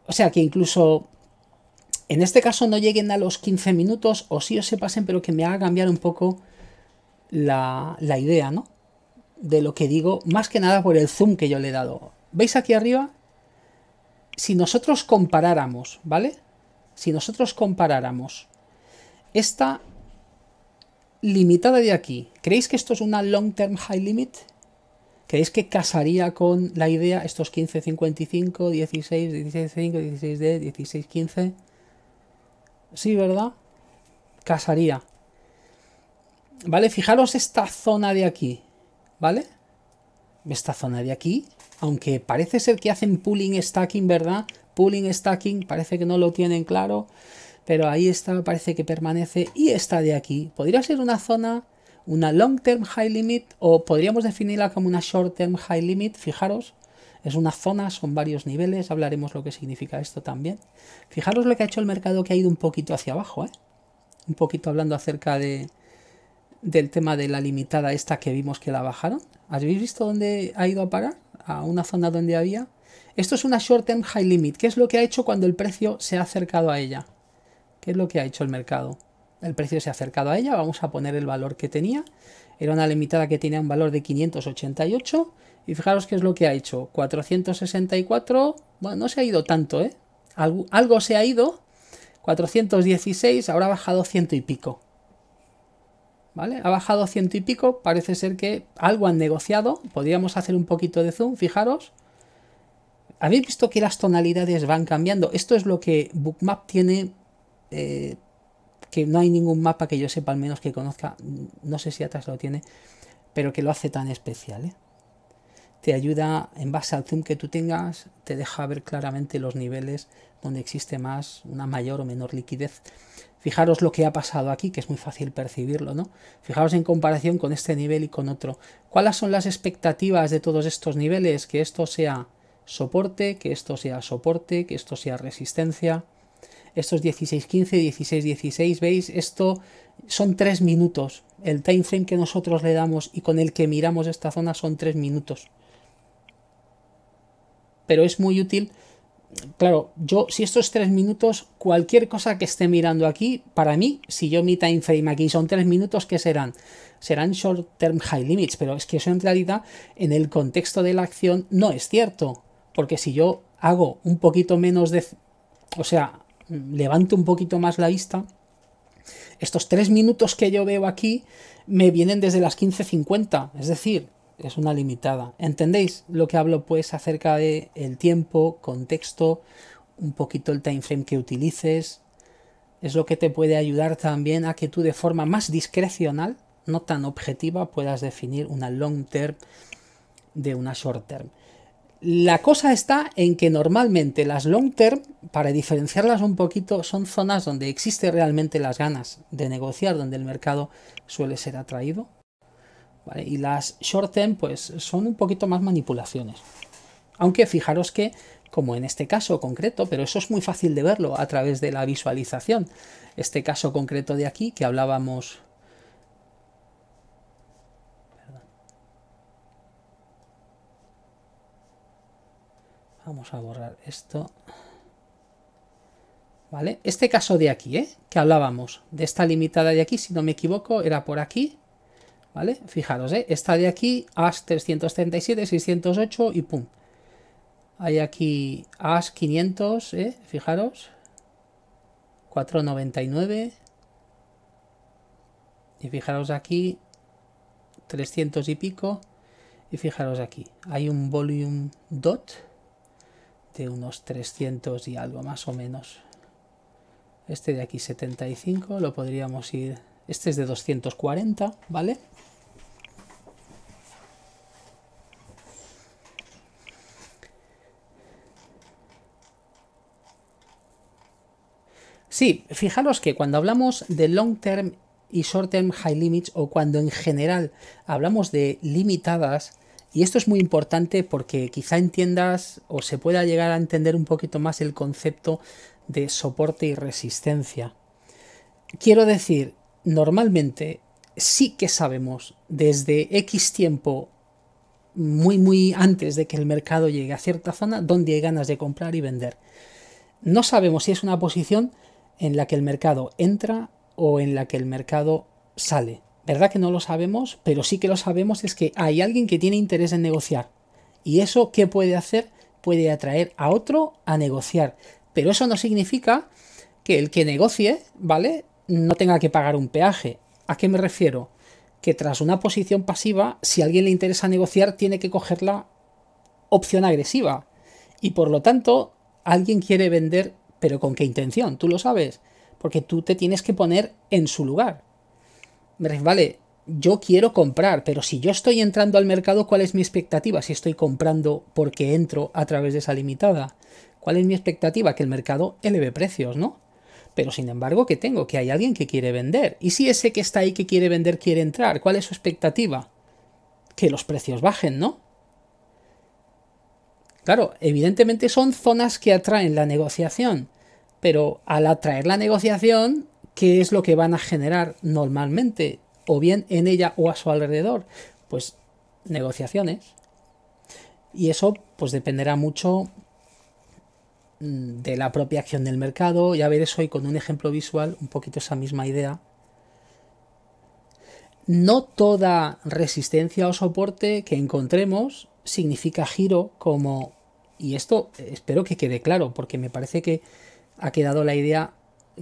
o sea, que incluso en este caso no lleguen a los 15 minutos o sí o se pasen, pero que me haga cambiar un poco la, la idea, ¿no? De lo que digo, más que nada por el zoom que yo le he dado. ¿Veis aquí arriba? Si nosotros comparáramos, ¿vale? Si nosotros comparáramos esta limitada de aquí, ¿creéis que esto es una long-term high limit? ¿Creéis que casaría con la idea estos 15, 55, 16, 16, 5, 16, D, 16, 15? Sí, ¿verdad? Casaría. ¿Vale? Fijaros esta zona de aquí, ¿vale? Esta zona de aquí, aunque parece ser que hacen pooling stacking, ¿verdad? Pooling stacking, parece que no lo tienen claro pero ahí está, parece que permanece y esta de aquí podría ser una zona, una long term high limit o podríamos definirla como una short term high limit, fijaros, es una zona, son varios niveles, hablaremos lo que significa esto también. Fijaros lo que ha hecho el mercado que ha ido un poquito hacia abajo, ¿eh? un poquito hablando acerca de, del tema de la limitada esta que vimos que la bajaron. ¿Habéis visto dónde ha ido a parar? A una zona donde había. Esto es una short term high limit, que es lo que ha hecho cuando el precio se ha acercado a ella. ¿Qué es lo que ha hecho el mercado? El precio se ha acercado a ella, vamos a poner el valor que tenía. Era una limitada que tenía un valor de 588 y fijaros qué es lo que ha hecho. 464, bueno, no se ha ido tanto, ¿eh? Algo, se ha ido. 416, ahora ha bajado ciento y pico. ¿Vale? Ha bajado ciento y pico, parece ser que algo han negociado. Podríamos hacer un poquito de zoom, fijaros. ¿Habéis visto que las tonalidades van cambiando? Esto es lo que Bookmap tiene eh, que no hay ningún mapa que yo sepa, al menos que conozca, mm, no sé si atrás lo tiene, pero que lo hace tan especial. ¿eh? Te ayuda en base al zoom que tú tengas, te deja ver claramente los niveles donde existe más, una mayor o menor liquidez. Fijaros lo que ha pasado aquí, que es muy fácil percibirlo, ¿no? Fijaros en comparación con este nivel y con otro. ¿Cuáles son las expectativas de todos estos niveles? Que esto sea soporte, que esto sea soporte, que esto sea resistencia estos 16, 15, 16, 16, veis, esto son 3 minutos. El time frame que nosotros le damos y con el que miramos esta zona son 3 minutos. Pero es muy útil. Claro, yo, si estos 3 minutos, cualquier cosa que esté mirando aquí, para mí, si yo mi time frame aquí son 3 minutos, ¿qué serán? Serán short term high limits, pero es que eso en realidad, en el contexto de la acción, no es cierto. Porque si yo hago un poquito menos de. O sea, levante un poquito más la vista, estos tres minutos que yo veo aquí me vienen desde las 15.50, es decir, es una limitada. ¿Entendéis lo que hablo pues acerca de el tiempo, contexto, un poquito el time frame que utilices? Es lo que te puede ayudar también a que tú de forma más discrecional, no tan objetiva, puedas definir una long term de una short term. La cosa está en que normalmente las long term, para diferenciarlas un poquito, son zonas donde existe realmente las ganas de negociar, donde el mercado suele ser atraído. Y las short term, pues son un poquito más manipulaciones. Aunque fijaros que, como en este caso concreto, pero eso es muy fácil de verlo a través de la visualización. Este caso concreto de aquí, que hablábamos Vamos a borrar esto. ¿Vale? Este caso de aquí, ¿eh? Que hablábamos, de esta limitada de aquí, si no me equivoco, era por aquí. ¿Vale? Fijaros, ¿eh? Esta de aquí, AS 337, 608 y pum. Hay aquí AS 500, ¿eh? Fijaros. 499. Y fijaros aquí, 300 y pico. Y fijaros aquí, hay un volume dot de unos 300 y algo más o menos. Este de aquí 75 lo podríamos ir... Este es de 240, ¿vale? Sí, fijaros que cuando hablamos de long term y short term high limits o cuando en general hablamos de limitadas, y esto es muy importante porque quizá entiendas o se pueda llegar a entender un poquito más el concepto de soporte y resistencia. Quiero decir, normalmente sí que sabemos desde X tiempo muy muy antes de que el mercado llegue a cierta zona donde hay ganas de comprar y vender. No sabemos si es una posición en la que el mercado entra o en la que el mercado sale. ¿Verdad que no lo sabemos? Pero sí que lo sabemos es que hay alguien que tiene interés en negociar. ¿Y eso qué puede hacer? Puede atraer a otro a negociar. Pero eso no significa que el que negocie, ¿vale? No tenga que pagar un peaje. ¿A qué me refiero? Que tras una posición pasiva, si a alguien le interesa negociar, tiene que coger la opción agresiva. Y por lo tanto, alguien quiere vender, pero ¿con qué intención? Tú lo sabes. Porque tú te tienes que poner en su lugar vale, yo quiero comprar, pero si yo estoy entrando al mercado, ¿cuál es mi expectativa? Si estoy comprando porque entro a través de esa limitada, ¿cuál es mi expectativa? Que el mercado eleve precios, ¿no? Pero sin embargo, ¿qué tengo? Que hay alguien que quiere vender. ¿Y si ese que está ahí que quiere vender quiere entrar? ¿Cuál es su expectativa? Que los precios bajen, ¿no? Claro, evidentemente son zonas que atraen la negociación, pero al atraer la negociación qué es lo que van a generar normalmente, o bien en ella o a su alrededor. Pues negociaciones. Y eso pues dependerá mucho mm, de la propia acción del mercado. Ya veréis hoy con un ejemplo visual un poquito esa misma idea. No toda resistencia o soporte que encontremos significa giro como... Y esto espero que quede claro porque me parece que ha quedado la idea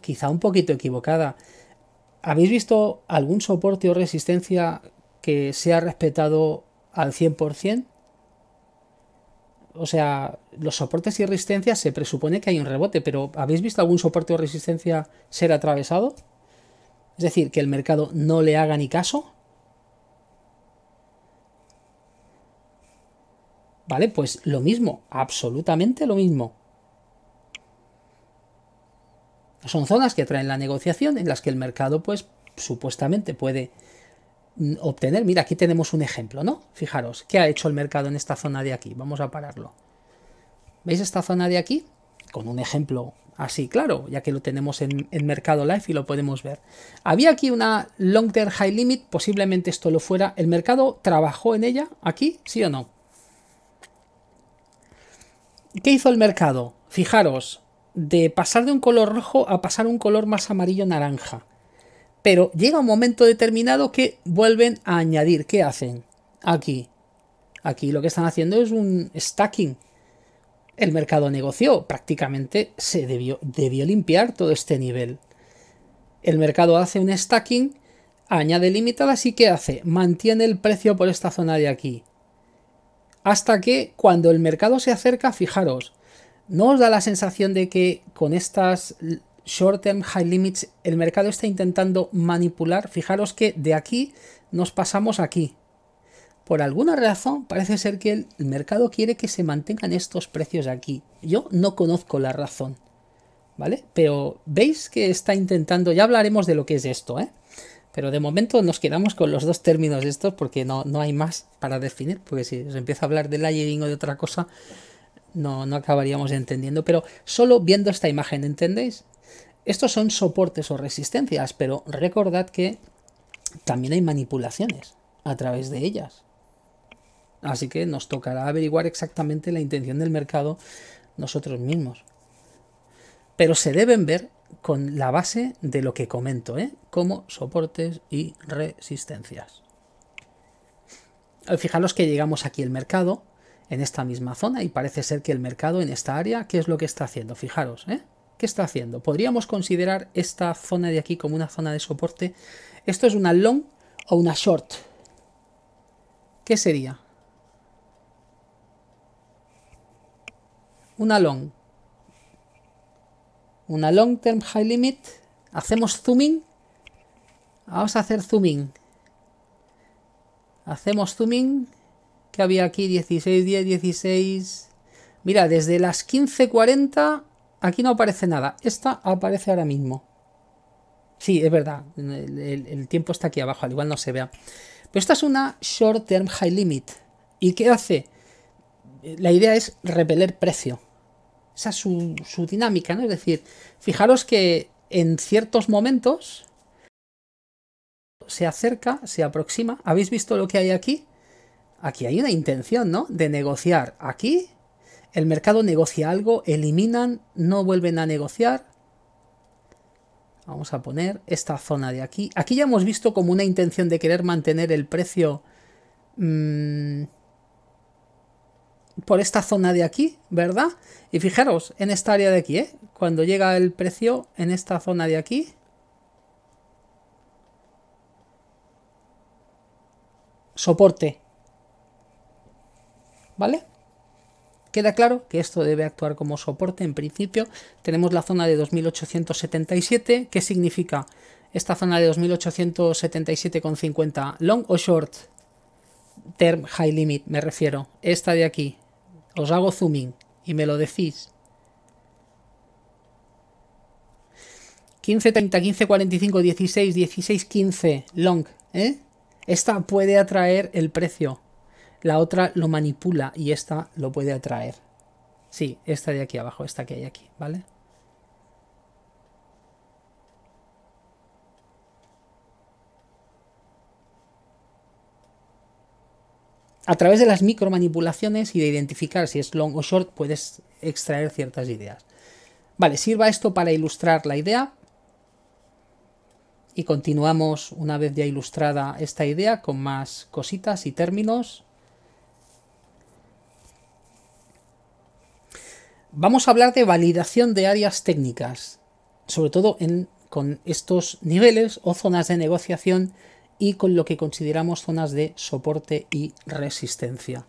quizá un poquito equivocada. ¿Habéis visto algún soporte o resistencia que sea respetado al 100%? O sea, los soportes y resistencias se presupone que hay un rebote, pero ¿habéis visto algún soporte o resistencia ser atravesado? Es decir, que el mercado no le haga ni caso. Vale, pues lo mismo, absolutamente lo mismo. Son zonas que traen la negociación en las que el mercado, pues, supuestamente puede mm, obtener. Mira, aquí tenemos un ejemplo, ¿no? Fijaros, ¿qué ha hecho el mercado en esta zona de aquí? Vamos a pararlo. ¿Veis esta zona de aquí? Con un ejemplo así, claro, ya que lo tenemos en, Mercado Live y lo podemos ver. Había aquí una Long Term High Limit, posiblemente esto lo fuera. ¿El mercado trabajó en ella aquí? ¿Sí o no? ¿Qué hizo el mercado? Fijaros, de pasar de un color rojo a pasar un color más amarillo naranja. Pero llega un momento determinado que vuelven a añadir. ¿Qué hacen? Aquí. Aquí lo que están haciendo es un stacking. El mercado negoció, prácticamente se debió, debió limpiar todo este nivel. El mercado hace un stacking, añade limitadas y ¿qué hace? Mantiene el precio por esta zona de aquí. Hasta que cuando el mercado se acerca, fijaros, ¿No os da la sensación de que con estas short-term high limits el mercado está intentando manipular? Fijaros que de aquí nos pasamos aquí. Por alguna razón parece ser que el mercado quiere que se mantengan estos precios aquí. Yo no conozco la razón, ¿vale? Pero veis que está intentando, ya hablaremos de lo que es esto, ¿eh? Pero de momento nos quedamos con los dos términos estos porque no, no hay más para definir, porque si os empieza a hablar de layering o de otra cosa, no, acabaríamos entendiendo, pero solo viendo esta imagen, ¿entendéis? Estos son soportes o resistencias, pero recordad que también hay manipulaciones a través de ellas. Así que nos tocará averiguar exactamente la intención del mercado nosotros mismos. Pero se deben ver con la base de lo que comento, ¿eh? como soportes y resistencias. Fijaros que llegamos aquí al mercado, en esta misma zona y parece ser que el mercado en esta área, ¿qué es lo que está haciendo? Fijaros, ¿eh? ¿Qué está haciendo? ¿Podríamos considerar esta zona de aquí como una zona de soporte? ¿Esto es una long o una short? ¿Qué sería? Una long. Una long term high limit. Hacemos zooming. Vamos a hacer zooming. Hacemos zooming que había aquí 16, 10, 16... Mira, desde las 15.40 aquí no aparece nada. Esta aparece ahora mismo. Sí, es verdad. El, tiempo está aquí abajo, al igual no se vea. Pero esta es una Short Term High Limit. ¿Y qué hace? La idea es repeler precio. Esa es su, su dinámica, ¿no? Es decir, fijaros que en ciertos momentos se acerca, se aproxima. ¿Habéis visto lo que hay aquí? Aquí hay una intención, ¿no? De negociar. Aquí el mercado negocia algo, eliminan, no vuelven a negociar. Vamos a poner esta zona de aquí. Aquí ya hemos visto como una intención de querer mantener el precio mm, por esta zona de aquí, ¿verdad? Y fijaros, en esta área de aquí, ¿eh? cuando llega el precio en esta zona de aquí, soporte, ¿vale? Queda claro que esto debe actuar como soporte en principio. Tenemos la zona de 2877, ¿Qué significa esta zona de 2877,50 long o short term high limit, me refiero. Esta de aquí. Os hago zooming y me lo decís. 15, 30, 15, 45, 16, 16, 15, long. ¿eh? Esta puede atraer el precio. La otra lo manipula y esta lo puede atraer. Sí, esta de aquí abajo, esta que hay aquí, ¿vale? a través de las micromanipulaciones y de identificar si es long o short puedes extraer ciertas ideas. Vale, sirva esto para ilustrar la idea. Y continuamos una vez ya ilustrada esta idea con más cositas y términos. Vamos a hablar de validación de áreas técnicas, sobre todo con estos niveles o zonas de negociación y con lo que consideramos zonas de soporte y resistencia.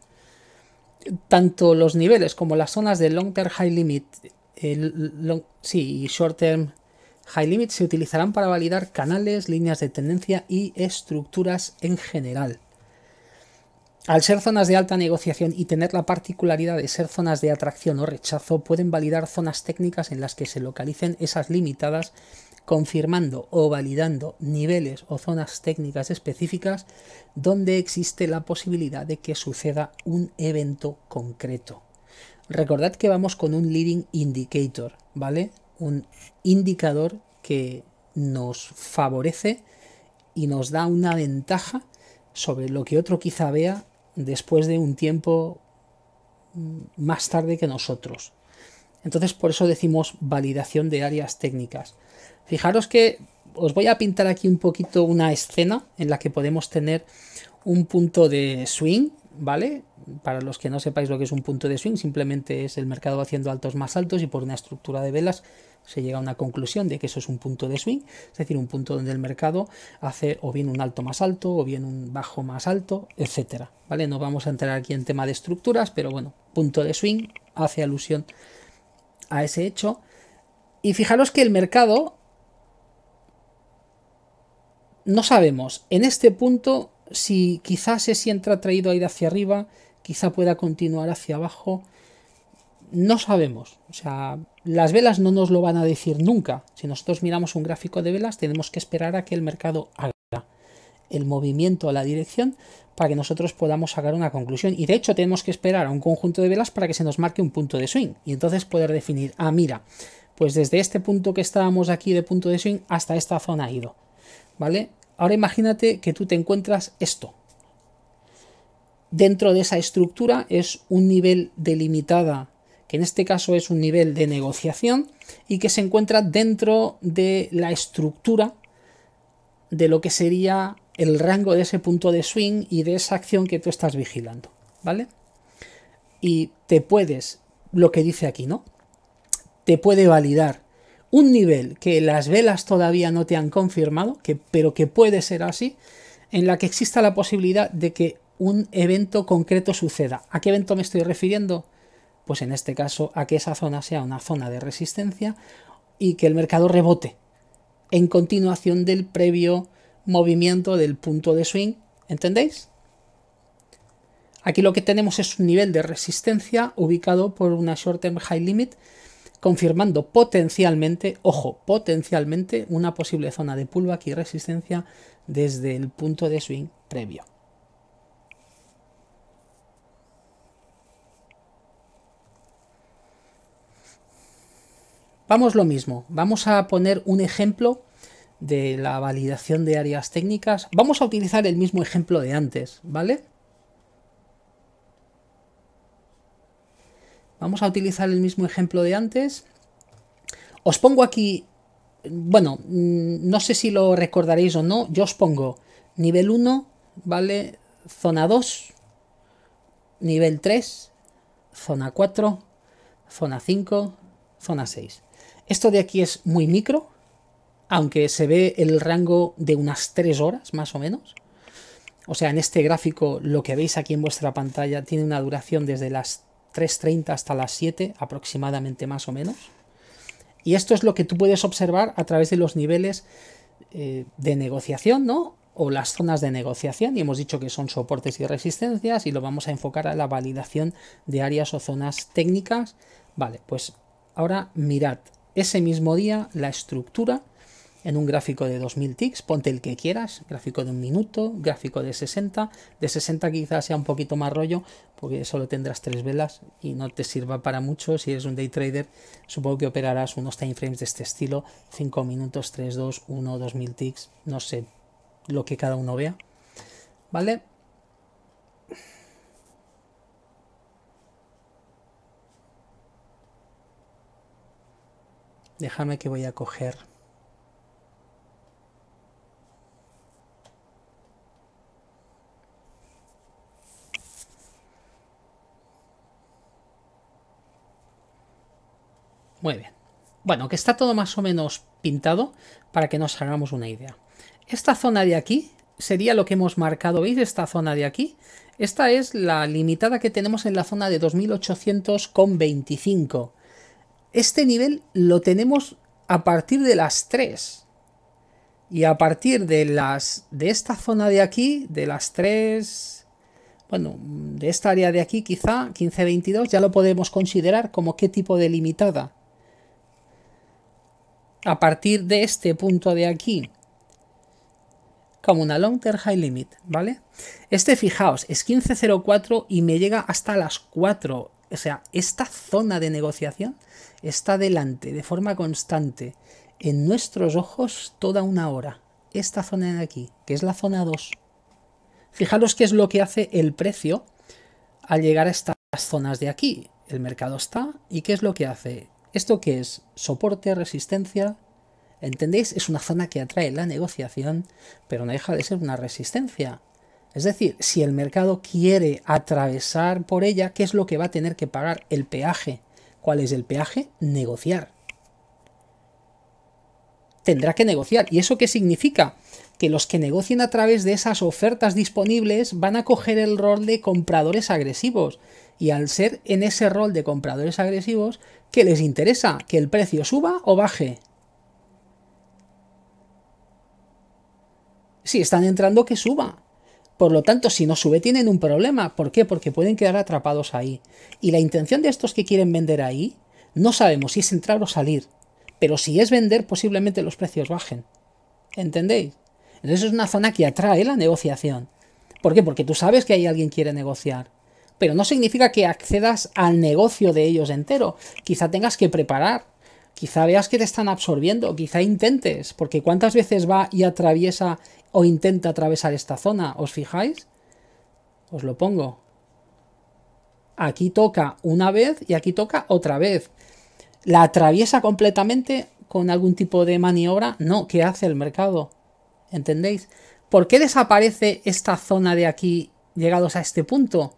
Tanto los niveles como las zonas de long term high limit eh, y short term high limit se utilizarán para validar canales, líneas de tendencia y estructuras en general. Al ser zonas de alta negociación y tener la particularidad de ser zonas de atracción o rechazo, pueden validar zonas técnicas en las que se localicen esas limitadas, confirmando o validando niveles o zonas técnicas específicas donde existe la posibilidad de que suceda un evento concreto. Recordad que vamos con un leading indicator, ¿vale? Un indicador que nos favorece y nos da una ventaja sobre lo que otro quizá vea después de un tiempo mm, más tarde que nosotros. Entonces por eso decimos validación de áreas técnicas. Fijaros que os voy a pintar aquí un poquito una escena en la que podemos tener un punto de swing ¿vale? Para los que no sepáis lo que es un punto de swing, simplemente es el mercado haciendo altos más altos y por una estructura de velas se llega a una conclusión de que eso es un punto de swing, es decir, un punto donde el mercado hace o bien un alto más alto o bien un bajo más alto, etcétera, ¿vale? No vamos a entrar aquí en tema de estructuras, pero bueno, punto de swing hace alusión a ese hecho. Y fijaros que el mercado no sabemos en este punto si quizás se sienta traído a ir hacia arriba, quizá pueda continuar hacia abajo. No sabemos. O sea, las velas no nos lo van a decir nunca. Si nosotros miramos un gráfico de velas, tenemos que esperar a que el mercado haga el movimiento a la dirección para que nosotros podamos sacar una conclusión. Y de hecho tenemos que esperar a un conjunto de velas para que se nos marque un punto de swing. Y entonces poder definir, ah, mira, pues desde este punto que estábamos aquí de punto de swing hasta esta zona ha ido. ¿Vale? Ahora imagínate que tú te encuentras esto. Dentro de esa estructura es un nivel delimitada, que en este caso es un nivel de negociación y que se encuentra dentro de la estructura de lo que sería el rango de ese punto de swing y de esa acción que tú estás vigilando, ¿vale? Y te puedes, lo que dice aquí, ¿no? Te puede validar un nivel que las velas todavía no te han confirmado, que, pero que puede ser así, en la que exista la posibilidad de que un evento concreto suceda. ¿A qué evento me estoy refiriendo? Pues en este caso a que esa zona sea una zona de resistencia y que el mercado rebote en continuación del previo movimiento del punto de swing. ¿Entendéis? Aquí lo que tenemos es un nivel de resistencia ubicado por una short term high limit confirmando potencialmente, ojo, potencialmente una posible zona de pullback y resistencia desde el punto de swing previo. Vamos lo mismo, vamos a poner un ejemplo de la validación de áreas técnicas. Vamos a utilizar el mismo ejemplo de antes, ¿vale? Vamos a utilizar el mismo ejemplo de antes. Os pongo aquí, bueno, mm, no sé si lo recordaréis o no, yo os pongo nivel 1, ¿vale? Zona 2, nivel 3, zona 4, zona 5, zona 6. Esto de aquí es muy micro, aunque se ve el rango de unas 3 horas más o menos. O sea, en este gráfico lo que veis aquí en vuestra pantalla tiene una duración desde las 3.30 hasta las 7 aproximadamente más o menos. Y esto es lo que tú puedes observar a través de los niveles eh, de negociación, ¿no? O las zonas de negociación, y hemos dicho que son soportes y resistencias, y lo vamos a enfocar a la validación de áreas o zonas técnicas. Vale, pues ahora mirad ese mismo día la estructura en un gráfico de 2000 ticks, ponte el que quieras, gráfico de un minuto, gráfico de 60, de 60 quizás sea un poquito más rollo, porque solo tendrás tres velas y no te sirva para mucho, si eres un day trader supongo que operarás unos time frames de este estilo, 5 minutos, 3, 2, 1, 2000 ticks, no sé, lo que cada uno vea, ¿vale? Déjame que voy a coger Muy bien. Bueno, que está todo más o menos pintado para que nos hagamos una idea. Esta zona de aquí sería lo que hemos marcado. ¿Veis esta zona de aquí? Esta es la limitada que tenemos en la zona de 2800,25. Este nivel lo tenemos a partir de las 3. Y a partir de, las, de esta zona de aquí, de las 3... Bueno, de esta área de aquí quizá, 1522, ya lo podemos considerar como qué tipo de limitada a partir de este punto de aquí como una long term high limit, ¿vale? Este, fijaos, es 15.04 y me llega hasta las 4. O sea, esta zona de negociación está delante de forma constante en nuestros ojos toda una hora. Esta zona de aquí, que es la zona 2. Fijaros qué es lo que hace el precio al llegar a estas zonas de aquí. El mercado está y qué es lo que hace ¿Esto qué es? ¿Soporte, resistencia? ¿Entendéis? Es una zona que atrae la negociación, pero no deja de ser una resistencia. Es decir, si el mercado quiere atravesar por ella, ¿qué es lo que va a tener que pagar? El peaje. ¿Cuál es el peaje? Negociar. Tendrá que negociar. ¿Y eso qué significa? Que los que negocien a través de esas ofertas disponibles van a coger el rol de compradores agresivos y al ser en ese rol de compradores agresivos, ¿qué les interesa? ¿Que el precio suba o baje? Si están entrando, que suba. Por lo tanto, si no sube, tienen un problema. ¿Por qué? Porque pueden quedar atrapados ahí. Y la intención de estos que quieren vender ahí, no sabemos si es entrar o salir. Pero si es vender, posiblemente los precios bajen. ¿Entendéis? Entonces es una zona que atrae la negociación. ¿Por qué? Porque tú sabes que hay alguien que quiere negociar pero no significa que accedas al negocio de ellos entero. Quizá tengas que preparar, quizá veas que te están absorbiendo, quizá intentes, porque ¿cuántas veces va y atraviesa o intenta atravesar esta zona? ¿Os fijáis? Os lo pongo. Aquí toca una vez y aquí toca otra vez. ¿La atraviesa completamente con algún tipo de maniobra? No, ¿qué hace el mercado? ¿Entendéis? ¿Por qué desaparece esta zona de aquí llegados a este punto?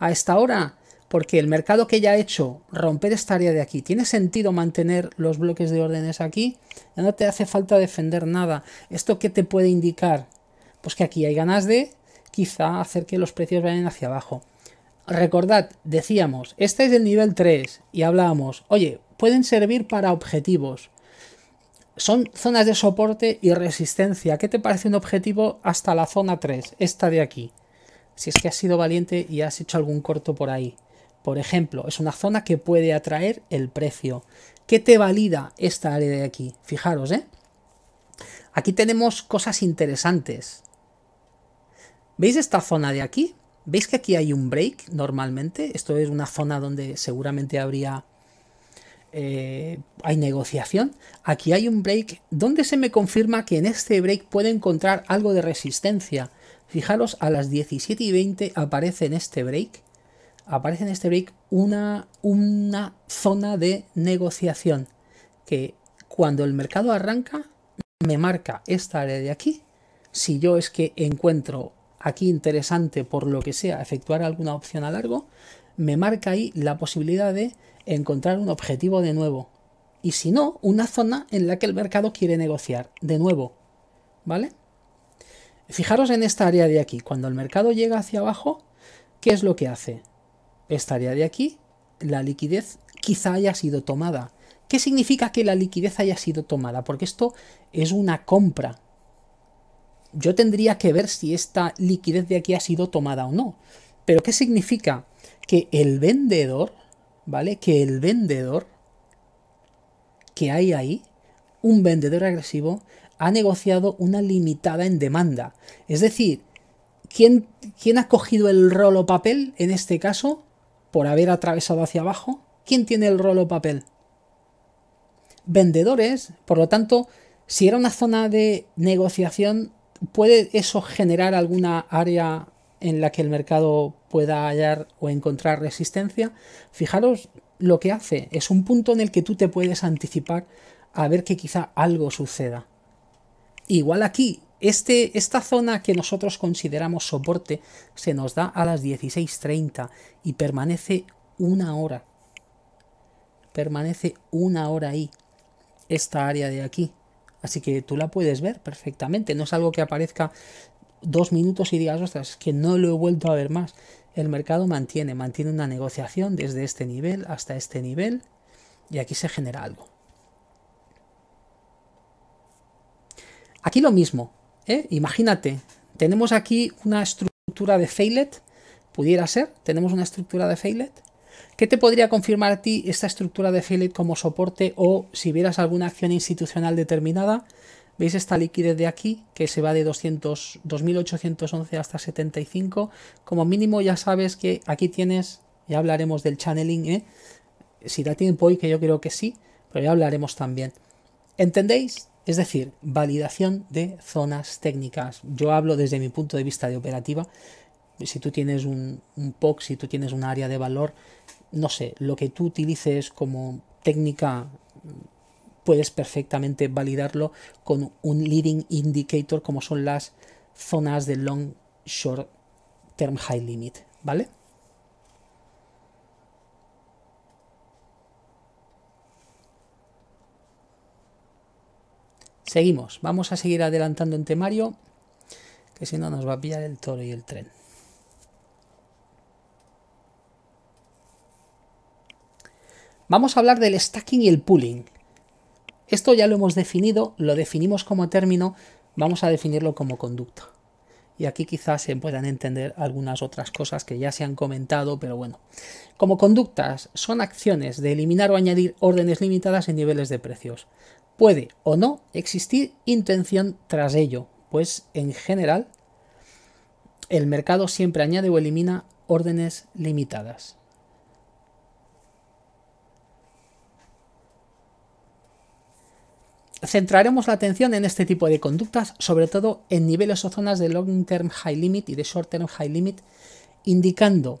a esta hora, porque el mercado que ya ha hecho romper esta área de aquí, ¿tiene sentido mantener los bloques de órdenes aquí? Ya no te hace falta defender nada. ¿Esto qué te puede indicar? Pues que aquí hay ganas de quizá hacer que los precios vayan hacia abajo. Recordad, decíamos, este es el nivel 3 y hablábamos, oye, pueden servir para objetivos. Son zonas de soporte y resistencia. ¿Qué te parece un objetivo hasta la zona 3? Esta de aquí si es que has sido valiente y has hecho algún corto por ahí. Por ejemplo, es una zona que puede atraer el precio. ¿Qué te valida esta área de aquí? Fijaros, ¿eh? Aquí tenemos cosas interesantes. ¿Veis esta zona de aquí? ¿Veis que aquí hay un break normalmente? Esto es una zona donde seguramente habría... Eh, hay negociación. Aquí hay un break donde se me confirma que en este break puede encontrar algo de resistencia. Fijaros, a las 17 y 20 aparece en este break, aparece en este break una, una zona de negociación que cuando el mercado arranca me marca esta área de aquí. Si yo es que encuentro aquí interesante por lo que sea efectuar alguna opción a largo, me marca ahí la posibilidad de encontrar un objetivo de nuevo. Y si no, una zona en la que el mercado quiere negociar de nuevo. ¿Vale? Fijaros en esta área de aquí. Cuando el mercado llega hacia abajo, ¿qué es lo que hace? Esta área de aquí, la liquidez quizá haya sido tomada. ¿Qué significa que la liquidez haya sido tomada? Porque esto es una compra. Yo tendría que ver si esta liquidez de aquí ha sido tomada o no. Pero ¿qué significa? Que el vendedor, ¿vale? Que el vendedor que hay ahí, un vendedor agresivo, ha negociado una limitada en demanda. Es decir, ¿quién, ha cogido el rolo papel en este caso por haber atravesado hacia abajo? ¿Quién tiene el rolo papel? Vendedores, por lo tanto, si era una zona de negociación, ¿puede eso generar alguna área en la que el mercado pueda hallar o encontrar resistencia? Fijaros lo que hace, es un punto en el que tú te puedes anticipar a ver que quizá algo suceda. Igual aquí, este, esta zona que nosotros consideramos soporte se nos da a las 16.30 y permanece una hora. Permanece una hora ahí, esta área de aquí. Así que tú la puedes ver perfectamente. No es algo que aparezca dos minutos y digas, ostras, es que no lo he vuelto a ver más. El mercado mantiene, mantiene una negociación desde este nivel hasta este nivel y aquí se genera algo. Aquí lo mismo. ¿eh? Imagínate, tenemos aquí una estructura de Feilet, pudiera ser, tenemos una estructura de Feilet. ¿Qué te podría confirmar a ti esta estructura de Feilet como soporte o si vieras alguna acción institucional determinada? ¿Veis esta liquidez de aquí que se va de 2.811 hasta 75? Como mínimo ya sabes que aquí tienes, ya hablaremos del channeling, ¿eh? si da tiempo hoy, que yo creo que sí, pero ya hablaremos también. ¿Entendéis? Es decir, validación de zonas técnicas. Yo hablo desde mi punto de vista de operativa. Si tú tienes un, POC, si tú tienes un área de valor, no sé, lo que tú utilices como técnica puedes perfectamente validarlo con un leading indicator como son las zonas de long short term high limit, ¿vale? Seguimos, vamos a seguir adelantando en temario, que si no nos va a pillar el toro y el tren. Vamos a hablar del stacking y el pooling. Esto ya lo hemos definido, lo definimos como término, vamos a definirlo como conducta. Y aquí quizás se puedan entender algunas otras cosas que ya se han comentado, pero bueno. Como conductas son acciones de eliminar o añadir órdenes limitadas en niveles de precios. Puede o no existir intención tras ello, pues en general el mercado siempre añade o elimina órdenes limitadas. Centraremos la atención en este tipo de conductas, sobre todo en niveles o zonas de long term high limit y de short term high limit, indicando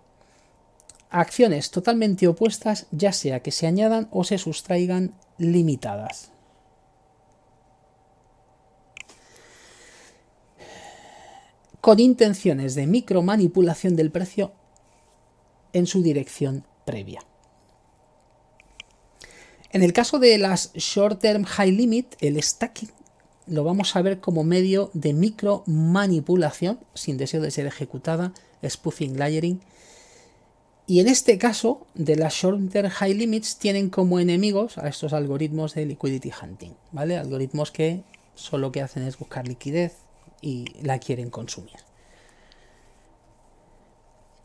acciones totalmente opuestas, ya sea que se añadan o se sustraigan limitadas. con intenciones de micromanipulación del precio en su dirección previa. En el caso de las Short Term High Limit, el stacking lo vamos a ver como medio de micromanipulación sin deseo de ser ejecutada, spoofing, layering. Y en este caso, de las Short Term High Limits tienen como enemigos a estos algoritmos de liquidity hunting, ¿vale? Algoritmos que solo que hacen es buscar liquidez, y la quieren consumir.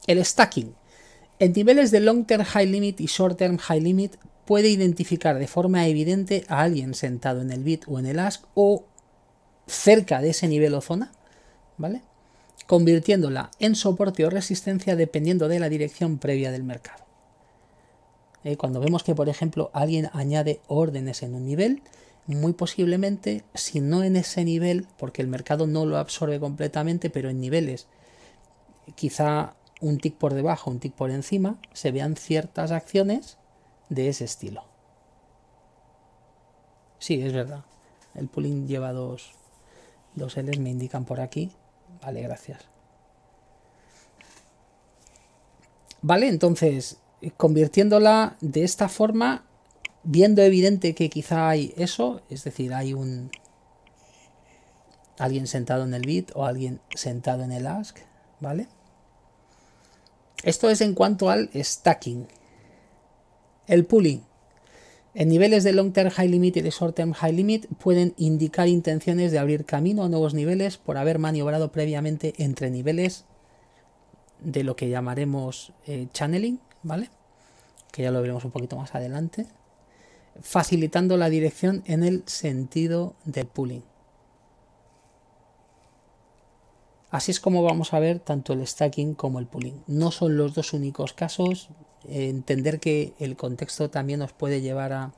El stacking. En niveles de Long Term High Limit y Short Term High Limit puede identificar de forma evidente a alguien sentado en el bit o en el ask o cerca de ese nivel o zona, ¿vale? Convirtiéndola en soporte o resistencia dependiendo de la dirección previa del mercado. Eh, cuando vemos que, por ejemplo, alguien añade órdenes en un nivel, muy posiblemente, si no en ese nivel, porque el mercado no lo absorbe completamente, pero en niveles, quizá un tick por debajo, un tick por encima, se vean ciertas acciones de ese estilo. Sí, es verdad. El pooling lleva dos, dos L's, me indican por aquí. Vale, gracias. Vale, entonces, convirtiéndola de esta forma, viendo evidente que quizá hay eso, es decir, hay un alguien sentado en el bit o alguien sentado en el ask, ¿vale? Esto es en cuanto al stacking. El pooling. En niveles de long term high limit y de short term high limit pueden indicar intenciones de abrir camino a nuevos niveles por haber maniobrado previamente entre niveles de lo que llamaremos eh, channeling, ¿vale? Que ya lo veremos un poquito más adelante facilitando la dirección en el sentido del pooling. Así es como vamos a ver tanto el stacking como el pooling. No son los dos únicos casos. Entender que el contexto también nos puede llevar a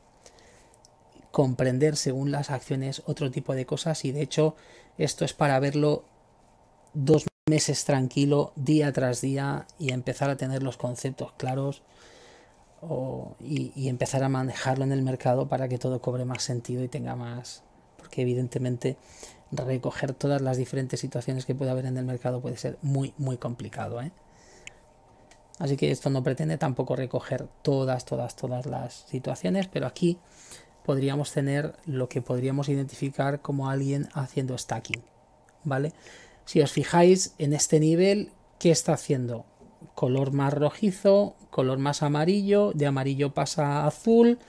comprender según las acciones otro tipo de cosas y de hecho esto es para verlo dos meses tranquilo, día tras día y empezar a tener los conceptos claros y, empezar a manejarlo en el mercado para que todo cobre más sentido y tenga más... Porque evidentemente recoger todas las diferentes situaciones que puede haber en el mercado puede ser muy, muy complicado. ¿eh? Así que esto no pretende tampoco recoger todas, todas, todas las situaciones, pero aquí podríamos tener lo que podríamos identificar como alguien haciendo stacking. ¿Vale? Si os fijáis en este nivel, ¿qué está haciendo? color más rojizo, color más amarillo, de amarillo pasa a azul,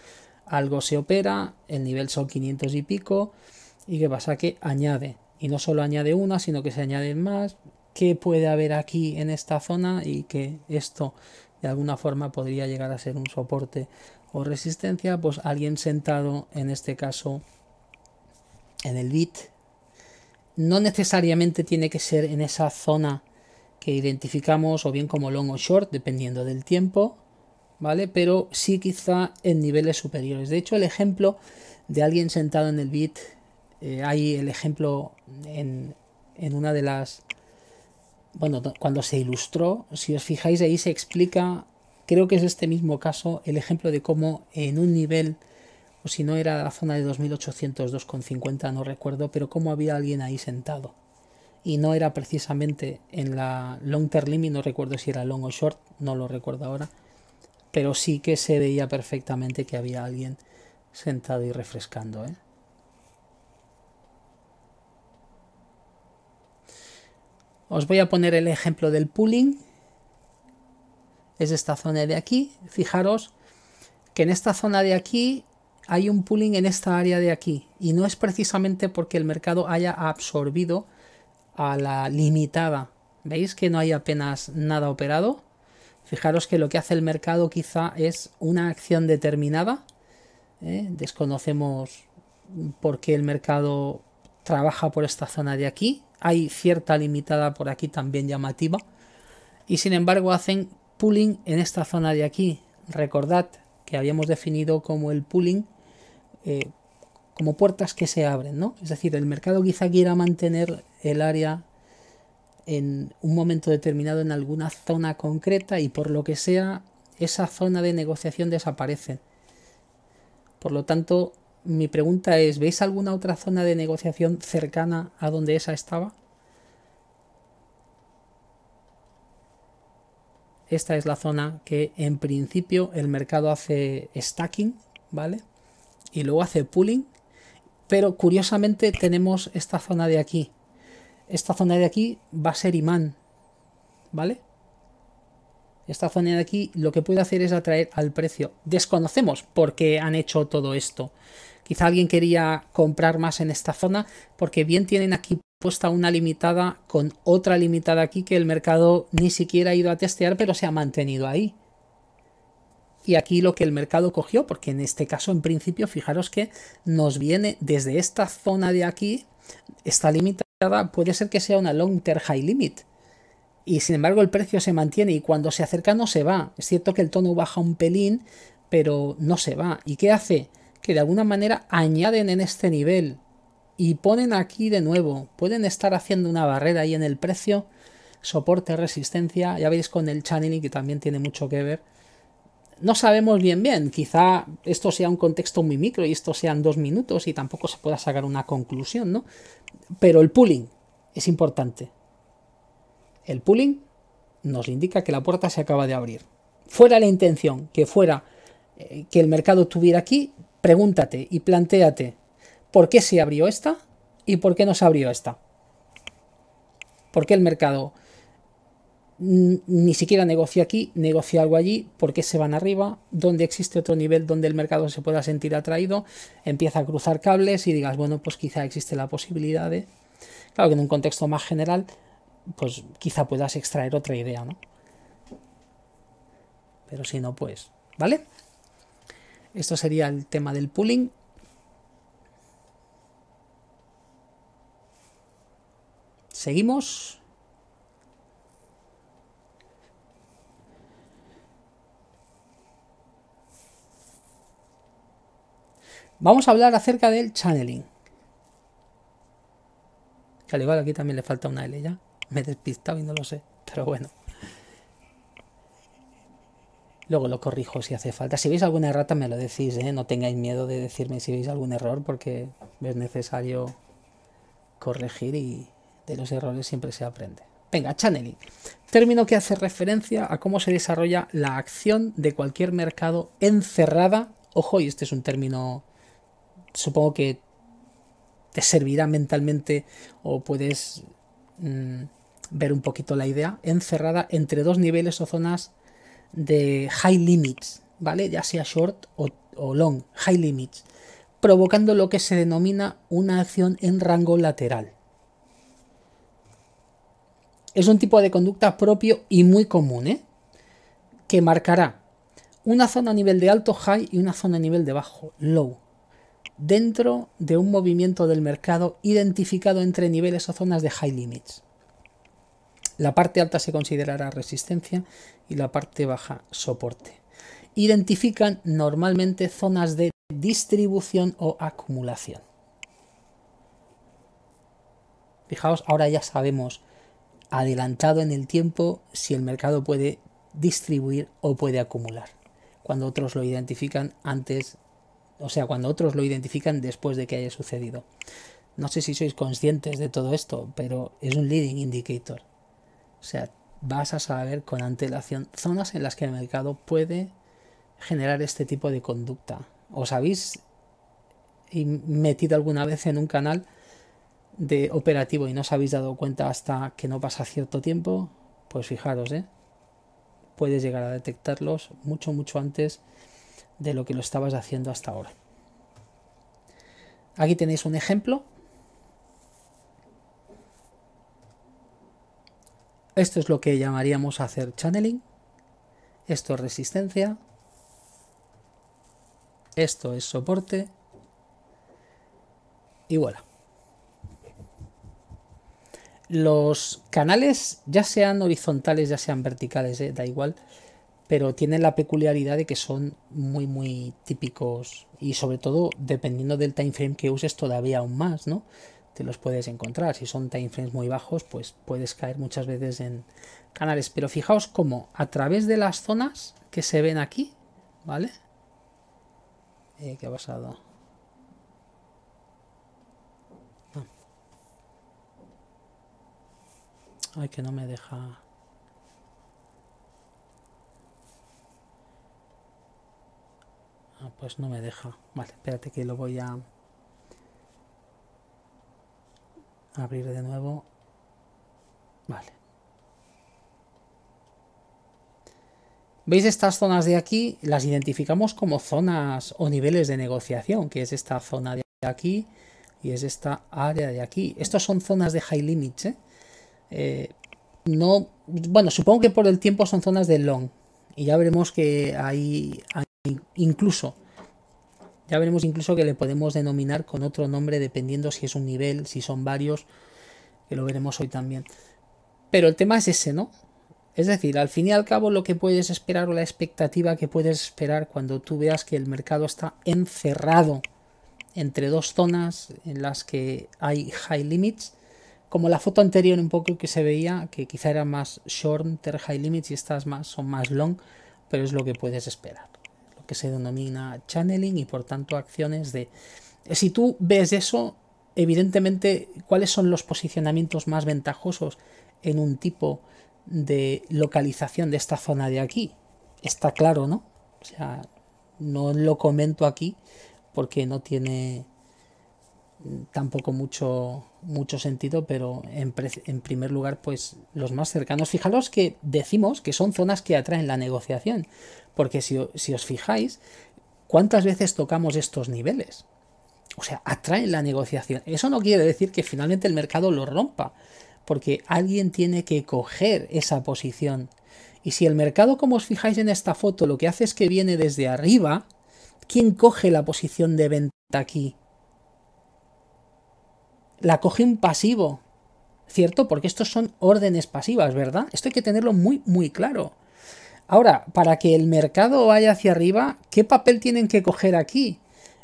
algo se opera, el nivel son 500 y pico, y que pasa que añade, y no solo añade una, sino que se añaden más, qué puede haber aquí en esta zona y que esto de alguna forma podría llegar a ser un soporte o resistencia, pues alguien sentado en este caso en el bit no necesariamente tiene que ser en esa zona que identificamos o bien como long o short, dependiendo del tiempo, ¿vale? Pero sí quizá en niveles superiores. De hecho, el ejemplo de alguien sentado en el bit, eh, hay el ejemplo en, en una de las... Bueno, cuando se ilustró, si os fijáis ahí se explica, creo que es este mismo caso, el ejemplo de cómo en un nivel, o si no era la zona de con 2,50, no recuerdo, pero cómo había alguien ahí sentado y no era precisamente en la long term limit, no recuerdo si era long o short, no lo recuerdo ahora, pero sí que se veía perfectamente que había alguien sentado y refrescando. ¿eh? Os voy a poner el ejemplo del pooling. Es esta zona de aquí. Fijaros que en esta zona de aquí hay un pooling en esta área de aquí. Y no es precisamente porque el mercado haya absorbido a la limitada. ¿Veis que no hay apenas nada operado? Fijaros que lo que hace el mercado quizá es una acción determinada. ¿eh? Desconocemos por qué el mercado trabaja por esta zona de aquí. Hay cierta limitada por aquí también llamativa. Y sin embargo hacen pooling en esta zona de aquí. Recordad que habíamos definido como el pooling eh, como puertas que se abren, ¿no? Es decir, el mercado quizá quiera mantener el área en un momento determinado en alguna zona concreta y por lo que sea, esa zona de negociación desaparece. Por lo tanto, mi pregunta es, ¿veis alguna otra zona de negociación cercana a donde esa estaba? Esta es la zona que en principio el mercado hace stacking, ¿vale? Y luego hace pooling pero curiosamente tenemos esta zona de aquí. Esta zona de aquí va a ser imán. ¿Vale? Esta zona de aquí lo que puede hacer es atraer al precio. Desconocemos por qué han hecho todo esto. Quizá alguien quería comprar más en esta zona porque bien tienen aquí puesta una limitada con otra limitada aquí que el mercado ni siquiera ha ido a testear pero se ha mantenido ahí y aquí lo que el mercado cogió, porque en este caso en principio fijaros que nos viene desde esta zona de aquí, está limitada, puede ser que sea una long term high limit. Y sin embargo el precio se mantiene y cuando se acerca no se va. Es cierto que el tono baja un pelín, pero no se va. ¿Y qué hace? Que de alguna manera añaden en este nivel y ponen aquí de nuevo. Pueden estar haciendo una barrera ahí en el precio soporte, resistencia. Ya veis con el channeling que también tiene mucho que ver no sabemos bien bien, quizá esto sea un contexto muy micro y esto sean dos minutos y tampoco se pueda sacar una conclusión, ¿no? Pero el pooling es importante. El pooling nos indica que la puerta se acaba de abrir. Fuera la intención, que fuera eh, que el mercado estuviera aquí, pregúntate y planteate, ¿por qué se abrió esta y por qué no se abrió esta? ¿Por qué el mercado ni siquiera negocio aquí, negocio algo allí, porque se van arriba, donde existe otro nivel donde el mercado se pueda sentir atraído, empieza a cruzar cables y digas, bueno, pues quizá existe la posibilidad de... Claro que en un contexto más general, pues quizá puedas extraer otra idea, ¿no? Pero si no, pues, ¿vale? Esto sería el tema del pooling. Seguimos. Vamos a hablar acerca del channeling. Que al igual aquí también le falta una L ya. Me he despistado y no lo sé, pero bueno. Luego lo corrijo si hace falta. Si veis alguna errata me lo decís, ¿eh? no tengáis miedo de decirme si veis algún error porque es necesario corregir y de los errores siempre se aprende. Venga, channeling. Término que hace referencia a cómo se desarrolla la acción de cualquier mercado encerrada. Ojo, y este es un término supongo que te servirá mentalmente o puedes mm, ver un poquito la idea, encerrada entre dos niveles o zonas de high limits, ¿vale? Ya sea short o, long, high limits, provocando lo que se denomina una acción en rango lateral. Es un tipo de conducta propio y muy común, ¿eh? que marcará una zona a nivel de alto high y una zona a nivel de bajo low dentro de un movimiento del mercado identificado entre niveles o zonas de high limits. La parte alta se considerará resistencia y la parte baja soporte. Identifican normalmente zonas de distribución o acumulación. Fijaos, ahora ya sabemos adelantado en el tiempo si el mercado puede distribuir o puede acumular, cuando otros lo identifican antes o sea, cuando otros lo identifican después de que haya sucedido. No sé si sois conscientes de todo esto, pero es un leading indicator. O sea, vas a saber con antelación zonas en las que el mercado puede generar este tipo de conducta. ¿Os habéis metido alguna vez en un canal de operativo y no os habéis dado cuenta hasta que no pasa cierto tiempo? Pues fijaros, ¿eh? puedes llegar a detectarlos mucho, mucho antes de lo que lo estabas haciendo hasta ahora. Aquí tenéis un ejemplo. Esto es lo que llamaríamos hacer channeling. Esto es resistencia. Esto es soporte. Y voilà. Los canales, ya sean horizontales, ya sean verticales, eh, da igual pero tienen la peculiaridad de que son muy muy típicos y sobre todo dependiendo del time frame que uses todavía aún más, ¿no? Te los puedes encontrar. Si son time frames muy bajos, pues puedes caer muchas veces en canales. Pero fijaos cómo a través de las zonas que se ven aquí, ¿vale? Eh, ¿Qué ha pasado? Ah. Ay, que no me deja... Ah, pues no me deja. Vale, espérate que lo voy a abrir de nuevo. Vale. ¿Veis estas zonas de aquí? Las identificamos como zonas o niveles de negociación, que es esta zona de aquí y es esta área de aquí. Estas son zonas de high Limit, ¿eh? Eh, no, bueno, supongo que por el tiempo son zonas de long. Y ya veremos que hay Incluso, ya veremos incluso que le podemos denominar con otro nombre dependiendo si es un nivel, si son varios, que lo veremos hoy también. Pero el tema es ese, ¿no? Es decir, al fin y al cabo lo que puedes esperar o la expectativa que puedes esperar cuando tú veas que el mercado está encerrado entre dos zonas en las que hay high limits, como la foto anterior un poco que se veía, que quizá era más short, high limits y estas más, son más long, pero es lo que puedes esperar que se denomina channeling y por tanto acciones de... Si tú ves eso, evidentemente, ¿cuáles son los posicionamientos más ventajosos en un tipo de localización de esta zona de aquí? Está claro, ¿no? O sea, no lo comento aquí porque no tiene tampoco mucho, mucho sentido, pero en, primer lugar, pues los más cercanos. Fijaros que decimos que son zonas que atraen la negociación, porque si, si os fijáis, ¿cuántas veces tocamos estos niveles? O sea, atraen la negociación. Eso no quiere decir que finalmente el mercado lo rompa, porque alguien tiene que coger esa posición. Y si el mercado, como os fijáis en esta foto, lo que hace es que viene desde arriba, ¿quién coge la posición de venta aquí? la coge un pasivo, ¿cierto? Porque estos son órdenes pasivas, ¿verdad? Esto hay que tenerlo muy, muy claro. Ahora, para que el mercado vaya hacia arriba, ¿qué papel tienen que coger aquí?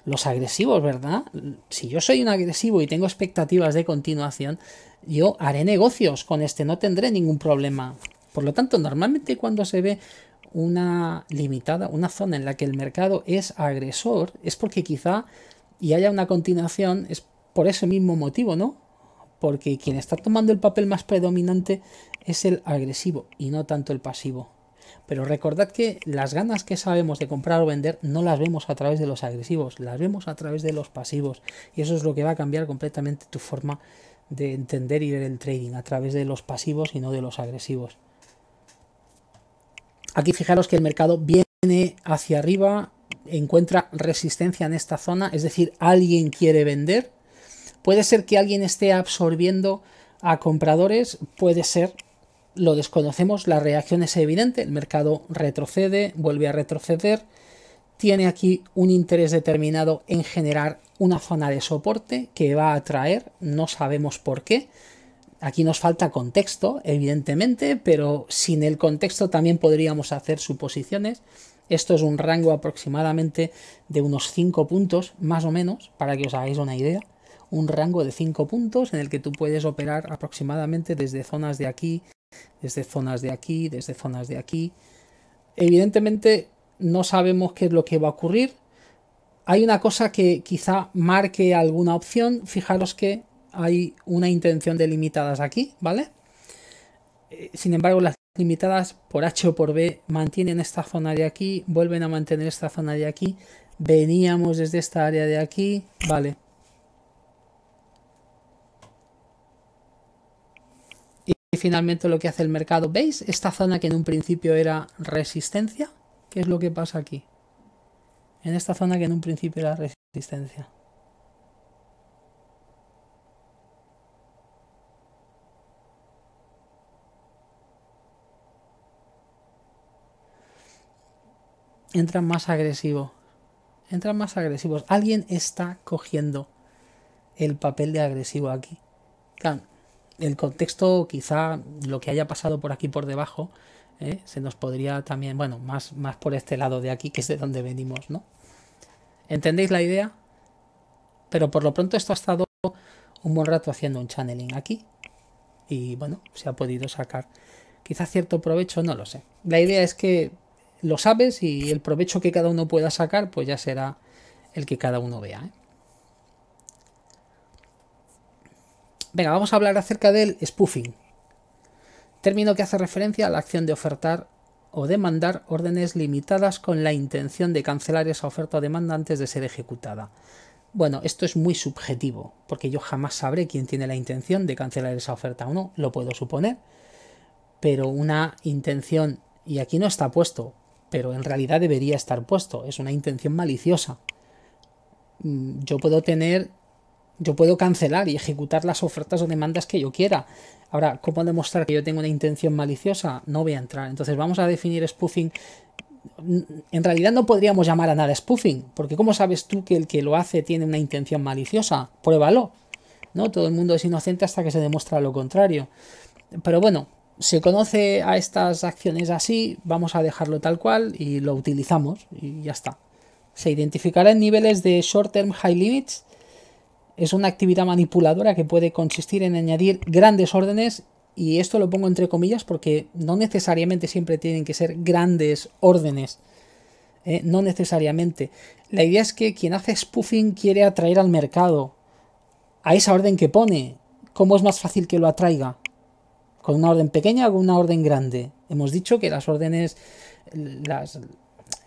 Los agresivos, ¿verdad? Si yo soy un agresivo y tengo expectativas de continuación, yo haré negocios con este, no tendré ningún problema. Por lo tanto, normalmente cuando se ve una limitada, una zona en la que el mercado es agresor, es porque quizá y haya una continuación, es por ese mismo motivo, ¿no? Porque quien está tomando el papel más predominante es el agresivo y no tanto el pasivo. Pero recordad que las ganas que sabemos de comprar o vender no las vemos a través de los agresivos, las vemos a través de los pasivos. Y eso es lo que va a cambiar completamente tu forma de entender y ver el trading, a través de los pasivos y no de los agresivos. Aquí fijaros que el mercado viene hacia arriba, encuentra resistencia en esta zona, es decir, alguien quiere vender Puede ser que alguien esté absorbiendo a compradores, puede ser, lo desconocemos, la reacción es evidente, el mercado retrocede, vuelve a retroceder, tiene aquí un interés determinado en generar una zona de soporte que va a atraer, no sabemos por qué. Aquí nos falta contexto, evidentemente, pero sin el contexto también podríamos hacer suposiciones. Esto es un rango aproximadamente de unos 5 puntos, más o menos, para que os hagáis una idea un rango de 5 puntos en el que tú puedes operar aproximadamente desde zonas de aquí, desde zonas de aquí, desde zonas de aquí. Evidentemente no sabemos qué es lo que va a ocurrir. Hay una cosa que quizá marque alguna opción. Fijaros que hay una intención de limitadas aquí, ¿vale? Eh, sin embargo, las limitadas por H o por B mantienen esta zona de aquí, vuelven a mantener esta zona de aquí, veníamos desde esta área de aquí, vale, finalmente lo que hace el mercado. ¿Veis esta zona que en un principio era resistencia? ¿Qué es lo que pasa aquí? En esta zona que en un principio era resistencia. Entran más agresivos. Entra más agresivos. Alguien está cogiendo el papel de agresivo aquí el contexto, quizá lo que haya pasado por aquí por debajo, ¿eh? se nos podría también, bueno, más, más por este lado de aquí, que es de donde venimos, ¿no? ¿Entendéis la idea? Pero por lo pronto esto ha estado un buen rato haciendo un channeling aquí y bueno, se ha podido sacar quizá cierto provecho, no lo sé. La idea es que lo sabes y el provecho que cada uno pueda sacar pues ya será el que cada uno vea. ¿eh? Venga, vamos a hablar acerca del spoofing, término que hace referencia a la acción de ofertar o demandar órdenes limitadas con la intención de cancelar esa oferta o demanda antes de ser ejecutada. Bueno, esto es muy subjetivo, porque yo jamás sabré quién tiene la intención de cancelar esa oferta o no, lo puedo suponer, pero una intención, y aquí no está puesto, pero en realidad debería estar puesto, es una intención maliciosa. Mm, yo puedo tener yo puedo cancelar y ejecutar las ofertas o demandas que yo quiera. Ahora, ¿cómo demostrar que yo tengo una intención maliciosa? No voy a entrar. Entonces vamos a definir spoofing. En realidad no podríamos llamar a nada spoofing, porque ¿cómo sabes tú que el que lo hace tiene una intención maliciosa? Pruébalo. ¿no? Todo el mundo es inocente hasta que se demuestra lo contrario. Pero bueno, se conoce a estas acciones así, vamos a dejarlo tal cual y lo utilizamos y ya está. Se identificará en niveles de short term high limits es una actividad manipuladora que puede consistir en añadir grandes órdenes, y esto lo pongo entre comillas porque no necesariamente siempre tienen que ser grandes órdenes. ¿eh? no necesariamente. La idea es que quien hace spoofing quiere atraer al mercado a esa orden que pone. ¿Cómo es más fácil que lo atraiga? ¿Con una orden pequeña o con una orden grande? Hemos dicho que las órdenes, las,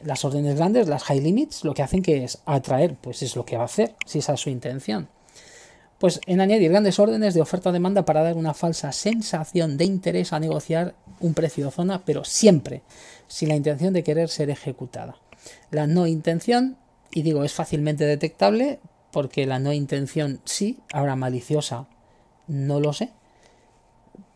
las órdenes grandes, las high limits, lo que hacen que es atraer, pues es lo que va a hacer, si esa es su intención pues en añadir grandes órdenes de oferta-demanda para dar una falsa sensación de interés a negociar un precio o zona, pero siempre sin la intención de querer ser ejecutada. La no intención, y digo, es fácilmente detectable, porque la no intención sí, ahora maliciosa, no lo sé,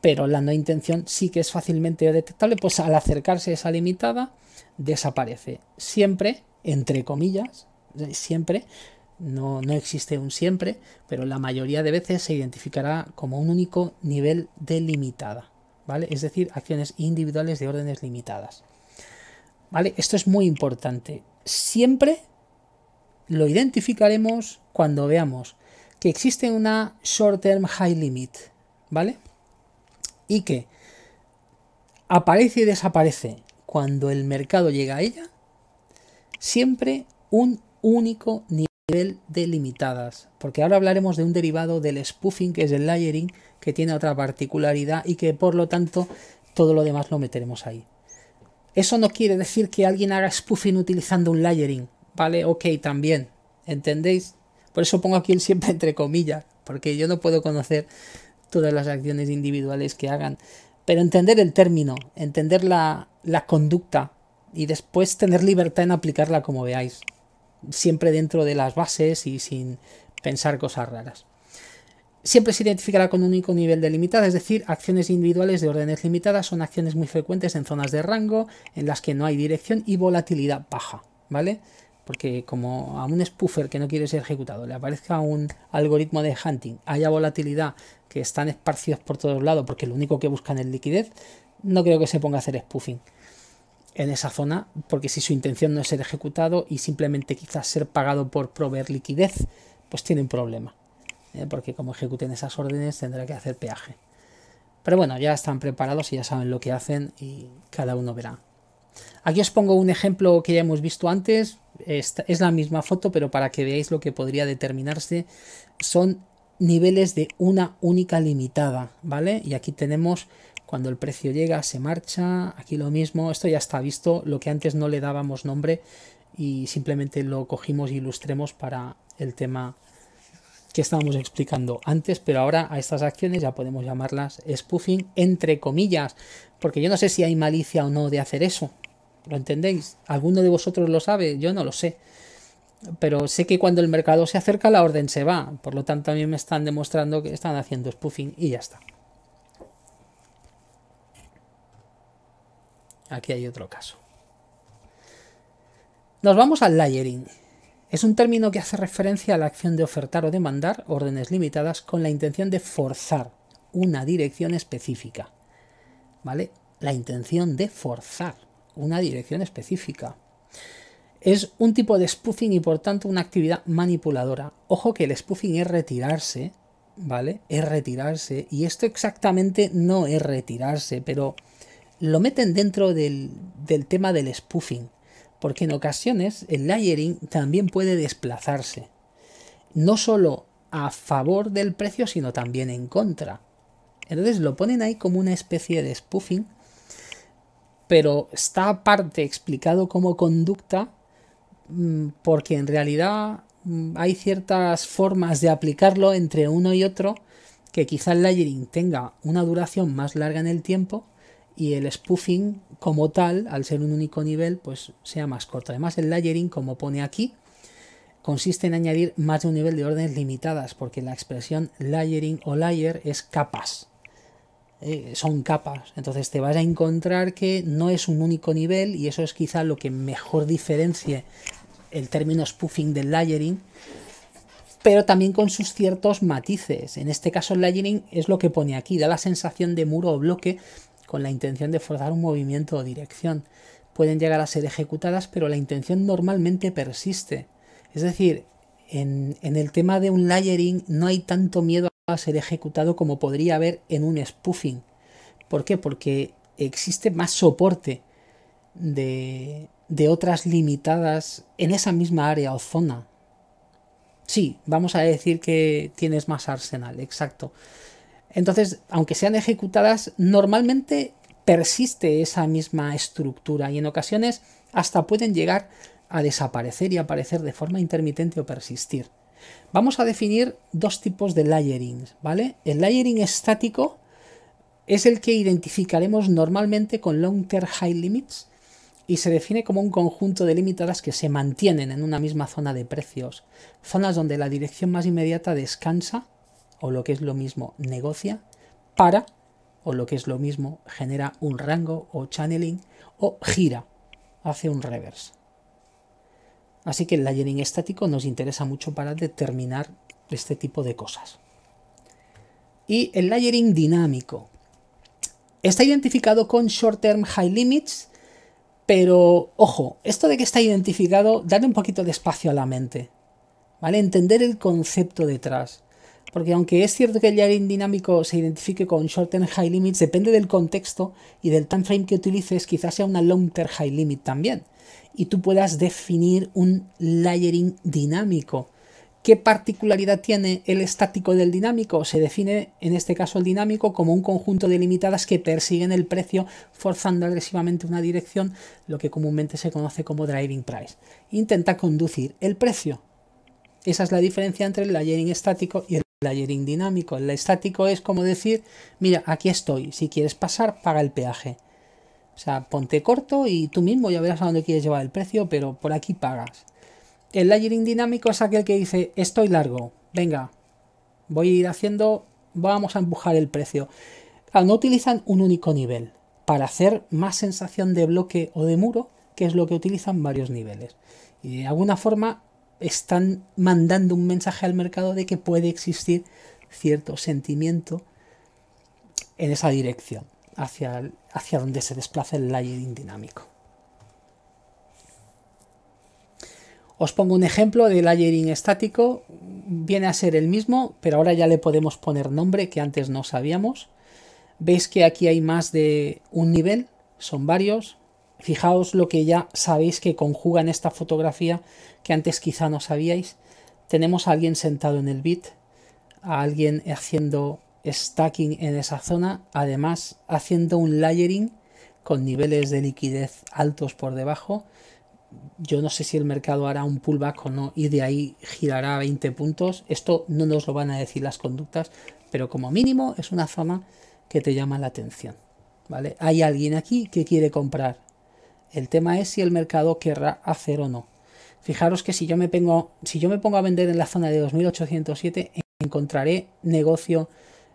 pero la no intención sí que es fácilmente detectable, pues al acercarse esa limitada, desaparece. Siempre, entre comillas, siempre no, no existe un siempre, pero la mayoría de veces se identificará como un único nivel delimitada, ¿vale? Es decir, acciones individuales de órdenes limitadas. ¿Vale? Esto es muy importante. Siempre lo identificaremos cuando veamos que existe una short term high limit, ¿vale? Y que aparece y desaparece cuando el mercado llega a ella, siempre un único nivel delimitadas, porque ahora hablaremos de un derivado del spoofing, que es el layering, que tiene otra particularidad y que por lo tanto todo lo demás lo meteremos ahí. Eso no quiere decir que alguien haga spoofing utilizando un layering, ¿vale? Ok, también, ¿entendéis? Por eso pongo aquí el siempre entre comillas, porque yo no puedo conocer todas las acciones individuales que hagan, pero entender el término, entender la, la conducta y después tener libertad en aplicarla como veáis siempre dentro de las bases y sin pensar cosas raras. Siempre se identificará con un único nivel de limitada, es decir, acciones individuales de órdenes limitadas son acciones muy frecuentes en zonas de rango en las que no hay dirección y volatilidad baja, ¿vale? Porque como a un spoofer que no quiere ser ejecutado le aparezca un algoritmo de hunting, haya volatilidad, que están esparcidos por todos lados porque lo único que buscan es liquidez, no creo que se ponga a hacer spoofing en esa zona, porque si su intención no es ser ejecutado y simplemente quizás ser pagado por proveer liquidez, pues tiene un problema, ¿eh? porque como ejecuten esas órdenes tendrá que hacer peaje. Pero bueno, ya están preparados y ya saben lo que hacen y cada uno verá. Aquí os pongo un ejemplo que ya hemos visto antes, es la misma foto, pero para que veáis lo que podría determinarse, son niveles de una única limitada, ¿vale? Y aquí tenemos cuando el precio llega, se marcha. Aquí lo mismo. Esto ya está visto. Lo que antes no le dábamos nombre y simplemente lo cogimos e ilustremos para el tema que estábamos explicando antes, pero ahora a estas acciones ya podemos llamarlas spoofing entre comillas, porque yo no sé si hay malicia o no de hacer eso. ¿Lo entendéis? ¿Alguno de vosotros lo sabe? Yo no lo sé. Pero sé que cuando el mercado se acerca la orden se va, por lo tanto a mí me están demostrando que están haciendo spoofing y ya está. Aquí hay otro caso. Nos vamos al layering. Es un término que hace referencia a la acción de ofertar o demandar órdenes limitadas con la intención de forzar una dirección específica. ¿Vale? La intención de forzar una dirección específica. Es un tipo de spoofing y por tanto una actividad manipuladora. Ojo que el spoofing es retirarse, ¿vale? Es retirarse. Y esto exactamente no es retirarse, pero lo meten dentro del, tema del spoofing, porque en ocasiones el layering también puede desplazarse, no solo a favor del precio, sino también en contra. Entonces lo ponen ahí como una especie de spoofing, pero está aparte explicado como conducta, mm, porque en realidad mm, hay ciertas formas de aplicarlo entre uno y otro, que quizá el layering tenga una duración más larga en el tiempo, y el spoofing como tal, al ser un único nivel, pues sea más corto. Además, el layering, como pone aquí, consiste en añadir más de un nivel de órdenes limitadas, porque la expresión layering o layer es capas. Eh, son capas. Entonces te vas a encontrar que no es un único nivel y eso es quizá lo que mejor diferencie el término spoofing del layering, pero también con sus ciertos matices. En este caso el layering es lo que pone aquí, da la sensación de muro o bloque, con la intención de forzar un movimiento o dirección. Pueden llegar a ser ejecutadas, pero la intención normalmente persiste. Es decir, en, el tema de un layering no hay tanto miedo a ser ejecutado como podría haber en un spoofing. ¿Por qué? Porque existe más soporte de, de otras limitadas en esa misma área o zona. Sí, vamos a decir que tienes más arsenal, exacto. Entonces, aunque sean ejecutadas, normalmente persiste esa misma estructura y en ocasiones hasta pueden llegar a desaparecer y aparecer de forma intermitente o persistir. Vamos a definir dos tipos de layering, ¿vale? El layering estático es el que identificaremos normalmente con long-term high limits y se define como un conjunto de limitadas que se mantienen en una misma zona de precios, zonas donde la dirección más inmediata descansa o lo que es lo mismo negocia para o lo que es lo mismo genera un rango o channeling o gira, hace un reverse. Así que el layering estático nos interesa mucho para determinar este tipo de cosas. Y el layering dinámico. Está identificado con short term high limits, pero ojo, esto de que está identificado, darle un poquito de espacio a la mente. ¿Vale? Entender el concepto detrás. Porque aunque es cierto que el layering dinámico se identifique con short-term high limits, depende del contexto y del time frame que utilices, quizás sea una long-term high limit también. Y tú puedas definir un layering dinámico. ¿Qué particularidad tiene el estático del dinámico? Se define en este caso el dinámico como un conjunto de limitadas que persiguen el precio forzando agresivamente una dirección, lo que comúnmente se conoce como driving price. Intenta conducir el precio. Esa es la diferencia entre el layering estático y el layering dinámico. El estático es como decir, mira, aquí estoy, si quieres pasar, paga el peaje. O sea, ponte corto y tú mismo ya verás a dónde quieres llevar el precio, pero por aquí pagas. El layering dinámico es aquel que dice, estoy largo, venga, voy a ir haciendo, vamos a empujar el precio. no utilizan un único nivel para hacer más sensación de bloque o de muro, que es lo que utilizan varios niveles. Y de alguna forma están mandando un mensaje al mercado de que puede existir cierto sentimiento en esa dirección, hacia, hacia donde se desplaza el layering dinámico. Os pongo un ejemplo de layering estático, viene a ser el mismo, pero ahora ya le podemos poner nombre que antes no sabíamos. Veis que aquí hay más de un nivel, son varios, Fijaos lo que ya sabéis que conjuga en esta fotografía que antes quizá no sabíais. Tenemos a alguien sentado en el bit, a alguien haciendo stacking en esa zona, además haciendo un layering con niveles de liquidez altos por debajo. Yo no sé si el mercado hará un pullback o no y de ahí girará 20 puntos. Esto no nos lo van a decir las conductas, pero como mínimo es una zona que te llama la atención. ¿vale? Hay alguien aquí que quiere comprar el tema es si el mercado querrá hacer o no. Fijaros que si yo me pongo, si yo me pongo a vender en la zona de 2.807, encontraré negocio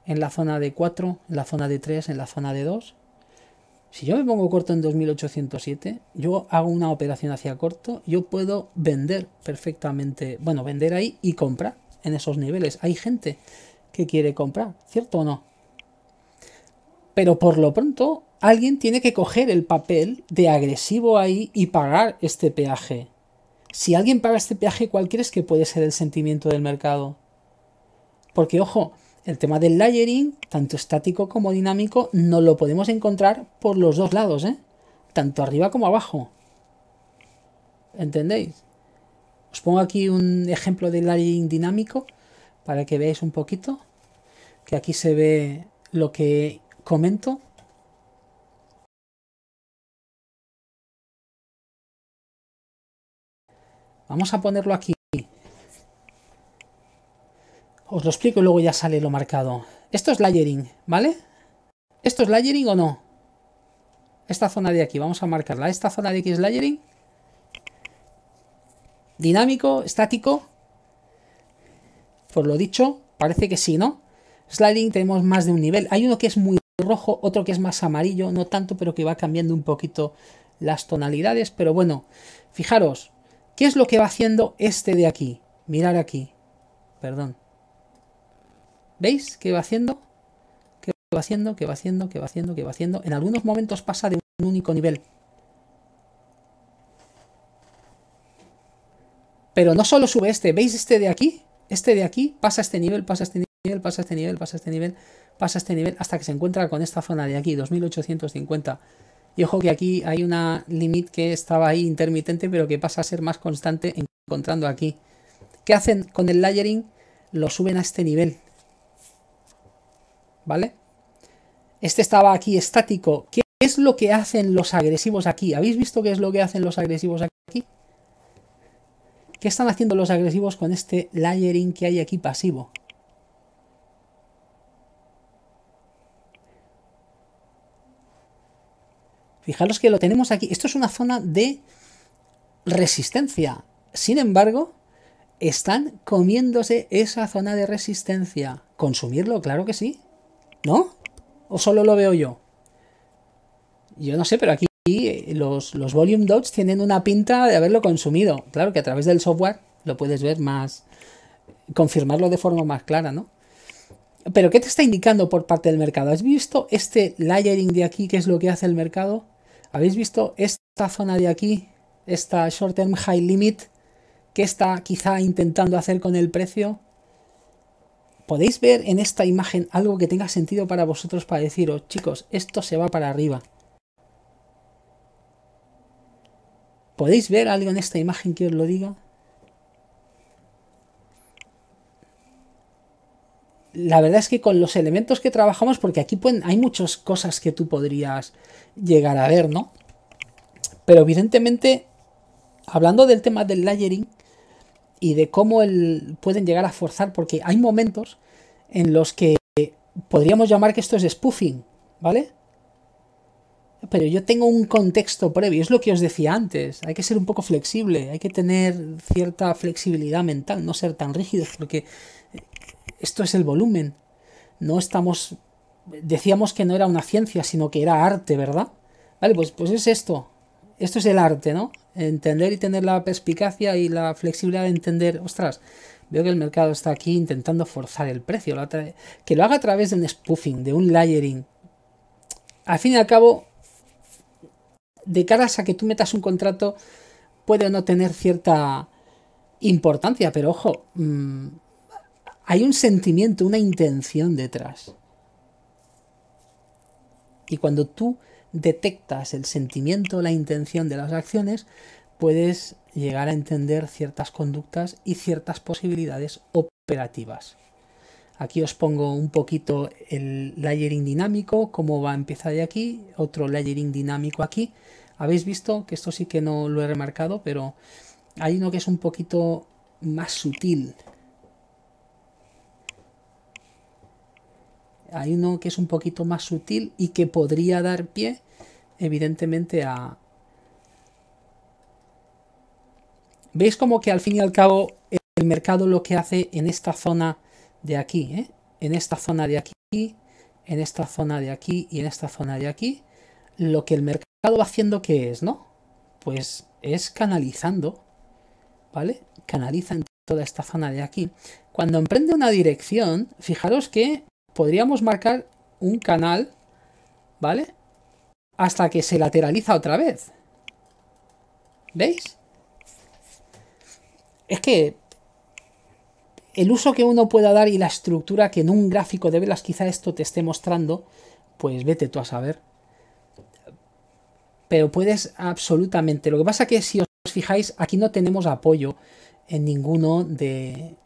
en la zona de 4, en la zona de 3, en la zona de 2. Si yo me pongo corto en 2807, yo hago una operación hacia corto, yo puedo vender perfectamente, bueno, vender ahí y comprar en esos niveles. Hay gente que quiere comprar, ¿cierto o no? Pero por lo pronto, alguien tiene que coger el papel de agresivo ahí y pagar este peaje. Si alguien paga este peaje, ¿cuál crees que puede ser el sentimiento del mercado? Porque, ojo, el tema del layering, tanto estático como dinámico, no lo podemos encontrar por los dos lados, ¿eh? tanto arriba como abajo. ¿Entendéis? Os pongo aquí un ejemplo de layering dinámico para que veáis un poquito, que aquí se ve lo que comento Vamos a ponerlo aquí. Os lo explico y luego ya sale lo marcado. Esto es layering, ¿vale? ¿Esto es layering o no? Esta zona de aquí, vamos a marcarla. Esta zona de aquí es layering. Dinámico, estático. Por lo dicho, parece que sí, ¿no? Sliding tenemos más de un nivel. Hay uno que es muy rojo, otro que es más amarillo, no tanto, pero que va cambiando un poquito las tonalidades. Pero bueno, fijaros, ¿Qué es lo que va haciendo este de aquí? Mirar aquí. Perdón. ¿Veis qué va haciendo? ¿Qué va haciendo? ¿Qué va haciendo? ¿Qué va haciendo? ¿Qué va haciendo? En algunos momentos pasa de un único nivel. Pero no solo sube este. ¿Veis este de aquí? Este de aquí pasa este nivel, pasa este nivel, pasa este nivel, pasa este nivel, pasa este nivel, hasta que se encuentra con esta zona de aquí, 2850. Y ojo que aquí hay una limit que estaba ahí intermitente, pero que pasa a ser más constante encontrando aquí. ¿Qué hacen con el layering? Lo suben a este nivel. ¿Vale? Este estaba aquí estático. ¿Qué es lo que hacen los agresivos aquí? ¿Habéis visto qué es lo que hacen los agresivos aquí? ¿Qué están haciendo los agresivos con este layering que hay aquí pasivo? Fijaros que lo tenemos aquí. Esto es una zona de resistencia. Sin embargo, están comiéndose esa zona de resistencia. ¿Consumirlo? Claro que sí. ¿No? ¿O solo lo veo yo? Yo no sé, pero aquí los, los Volume Dots tienen una pinta de haberlo consumido. Claro que a través del software lo puedes ver más, confirmarlo de forma más clara, ¿no? Pero ¿qué te está indicando por parte del mercado? ¿Has visto este layering de aquí, que es lo que hace el mercado? ¿Habéis visto esta zona de aquí? Esta Short Term High Limit que está quizá intentando hacer con el precio. ¿Podéis ver en esta imagen algo que tenga sentido para vosotros para deciros, chicos, esto se va para arriba? ¿Podéis ver algo en esta imagen que os lo diga? la verdad es que con los elementos que trabajamos, porque aquí hay muchas cosas que tú podrías llegar a ver, ¿no? Pero evidentemente, hablando del tema del layering y de cómo el, pueden llegar a forzar, porque hay momentos en los que podríamos llamar que esto es spoofing, ¿vale? Pero yo tengo un contexto previo, es lo que os decía antes, hay que ser un poco flexible, hay que tener cierta flexibilidad mental, no ser tan rígidos, porque esto es el volumen. No estamos... Decíamos que no era una ciencia, sino que era arte, ¿verdad? Vale, pues, pues es esto. Esto es el arte, ¿no? Entender y tener la perspicacia y la flexibilidad de entender, ostras, veo que el mercado está aquí intentando forzar el precio. que lo haga a través de un spoofing, de un layering. Al fin y al cabo, de cara a que tú metas un contrato, puede no tener cierta importancia, pero ojo, mm, hay un sentimiento, una intención detrás. Y cuando tú detectas el sentimiento, la intención de las acciones, puedes llegar a entender ciertas conductas y ciertas posibilidades operativas. Aquí os pongo un poquito el layering dinámico, cómo va a empezar de aquí, otro layering dinámico aquí. Habéis visto que esto sí que no lo he remarcado, pero hay uno que es un poquito más sutil, hay uno que es un poquito más sutil y que podría dar pie, evidentemente, a... Veis como que al fin y al cabo el mercado lo que hace en esta zona de aquí, eh? en esta zona de aquí, en esta zona de aquí y en esta zona de aquí, lo que el mercado va haciendo que es, ¿no? Pues es canalizando, ¿vale? Canaliza en toda esta zona de aquí. Cuando emprende una dirección, fijaros que podríamos marcar un canal, ¿vale? Hasta que se lateraliza otra vez. ¿Veis? Es que el uso que uno pueda dar y la estructura que en un gráfico de velas quizá esto te esté mostrando, pues vete tú a saber. Pero puedes absolutamente. Lo que pasa que si os fijáis, aquí no tenemos apoyo en ninguno de...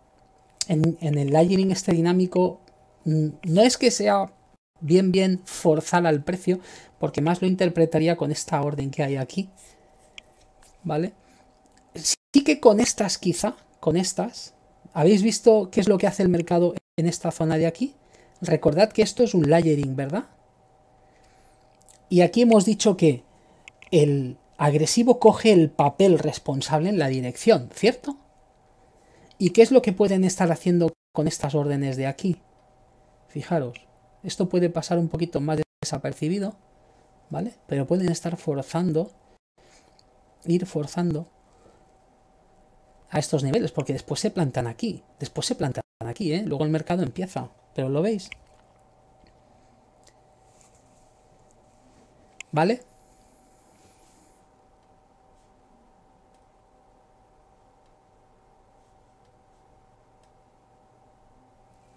En, en el lightning este dinámico Mm, no es que sea bien, bien forzada al precio, porque más lo interpretaría con esta orden que hay aquí. ¿Vale? Sí que con estas quizá, con estas, ¿habéis visto qué es lo que hace el mercado en esta zona de aquí? Recordad que esto es un layering, ¿verdad? Y aquí hemos dicho que el agresivo coge el papel responsable en la dirección, ¿cierto? ¿Y qué es lo que pueden estar haciendo con estas órdenes de aquí? Fijaros, esto puede pasar un poquito más desapercibido, ¿vale? Pero pueden estar forzando, ir forzando a estos niveles, porque después se plantan aquí, después se plantan aquí, ¿eh? Luego el mercado empieza, pero lo veis. ¿Vale?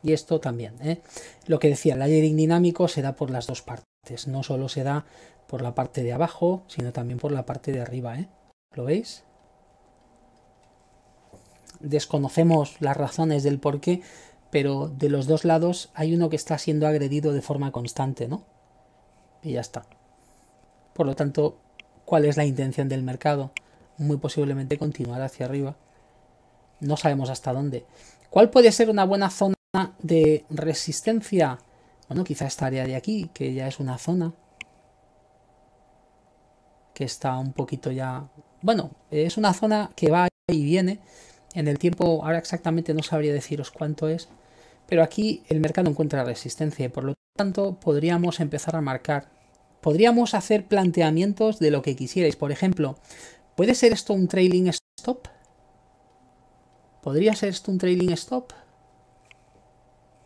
Y esto también. ¿eh? Lo que decía, el aire dinámico se da por las dos partes. No solo se da por la parte de abajo, sino también por la parte de arriba. ¿eh? ¿Lo veis? Desconocemos las razones del por qué, pero de los dos lados hay uno que está siendo agredido de forma constante, ¿no? Y ya está. Por lo tanto, ¿cuál es la intención del mercado? Muy posiblemente continuar hacia arriba. No sabemos hasta dónde. ¿Cuál puede ser una buena zona de resistencia. Bueno, quizá esta área de aquí, que ya es una zona que está un poquito ya... Bueno, es una zona que va y viene en el tiempo, ahora exactamente no sabría deciros cuánto es, pero aquí el mercado encuentra resistencia y por lo tanto podríamos empezar a marcar, podríamos hacer planteamientos de lo que quisierais. Por ejemplo, ¿puede ser esto un trailing stop? ¿Podría ser esto un trailing stop?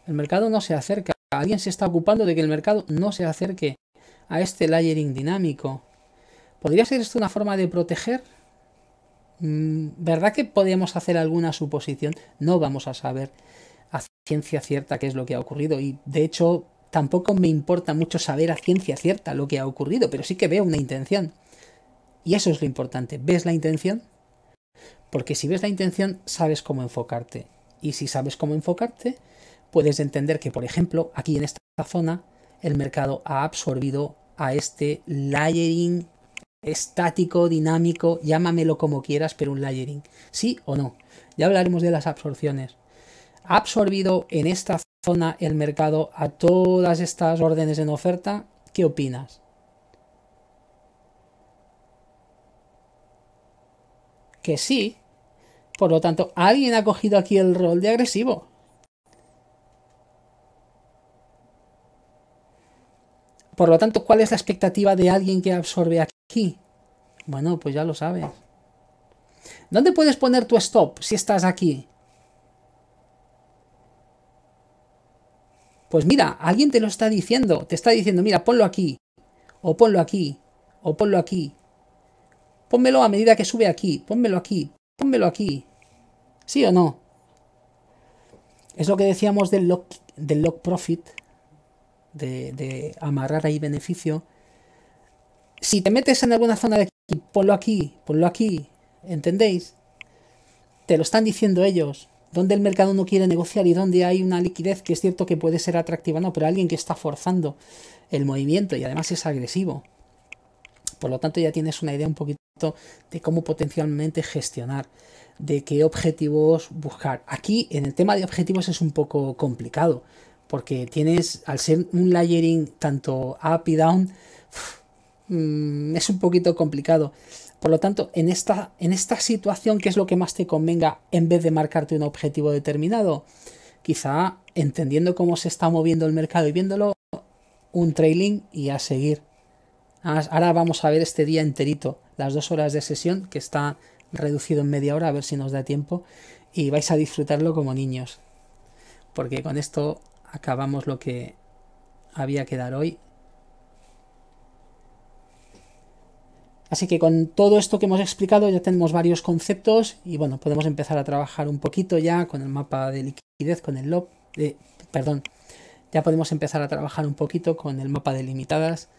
El mercado no se acerca. Alguien se está ocupando de que el mercado no se acerque a este layering dinámico. ¿Podría ser esto una forma de proteger? Mm, ¿Verdad que podemos hacer alguna suposición? No vamos a saber a ciencia cierta qué es lo que ha ocurrido. Y de hecho, tampoco me importa mucho saber a ciencia cierta lo que ha ocurrido, pero sí que veo una intención. Y eso es lo importante. ¿Ves la intención? Porque si ves la intención, sabes cómo enfocarte. Y si sabes cómo enfocarte, puedes entender que, por ejemplo, aquí en esta zona, el mercado ha absorbido a este layering estático, dinámico, llámamelo como quieras, pero un layering. ¿Sí o no? Ya hablaremos de las absorciones. Ha absorbido en esta zona el mercado a todas estas órdenes en oferta. ¿Qué opinas? Que sí. Por lo tanto, alguien ha cogido aquí el rol de agresivo. Por lo tanto, ¿cuál es la expectativa de alguien que absorbe aquí? Bueno, pues ya lo sabes. ¿Dónde puedes poner tu stop si estás aquí? Pues mira, alguien te lo está diciendo, te está diciendo, mira, ponlo aquí, o ponlo aquí, o ponlo aquí. Pónmelo a medida que sube aquí, pónmelo aquí, pónmelo aquí. ¿Sí o no? Es lo que decíamos del log, del profit, de, amarrar ahí beneficio. Si te metes en alguna zona de aquí, ponlo aquí, ponlo aquí, ¿entendéis? Te lo están diciendo ellos. Donde el mercado no quiere negociar y donde hay una liquidez que es cierto que puede ser atractiva, no, pero alguien que está forzando el movimiento y además es agresivo. Por lo tanto, ya tienes una idea un poquito de cómo potencialmente gestionar, de qué objetivos buscar. Aquí en el tema de objetivos es un poco complicado porque tienes, al ser un layering tanto up y down, mm, es un poquito complicado. Por lo tanto, en esta, en esta situación, ¿qué es lo que más te convenga en vez de marcarte un objetivo determinado? Quizá entendiendo cómo se está moviendo el mercado y viéndolo, un trailing y a seguir. Ah, ahora vamos a ver este día enterito, las dos horas de sesión, que está reducido en media hora, a ver si nos da tiempo, y vais a disfrutarlo como niños. Porque con esto acabamos lo que había que dar hoy. Así que con todo esto que hemos explicado ya tenemos varios conceptos y bueno, podemos empezar a trabajar un poquito ya con el mapa de liquidez, con el LOP, eh, perdón, ya podemos empezar a trabajar un poquito con el mapa de limitadas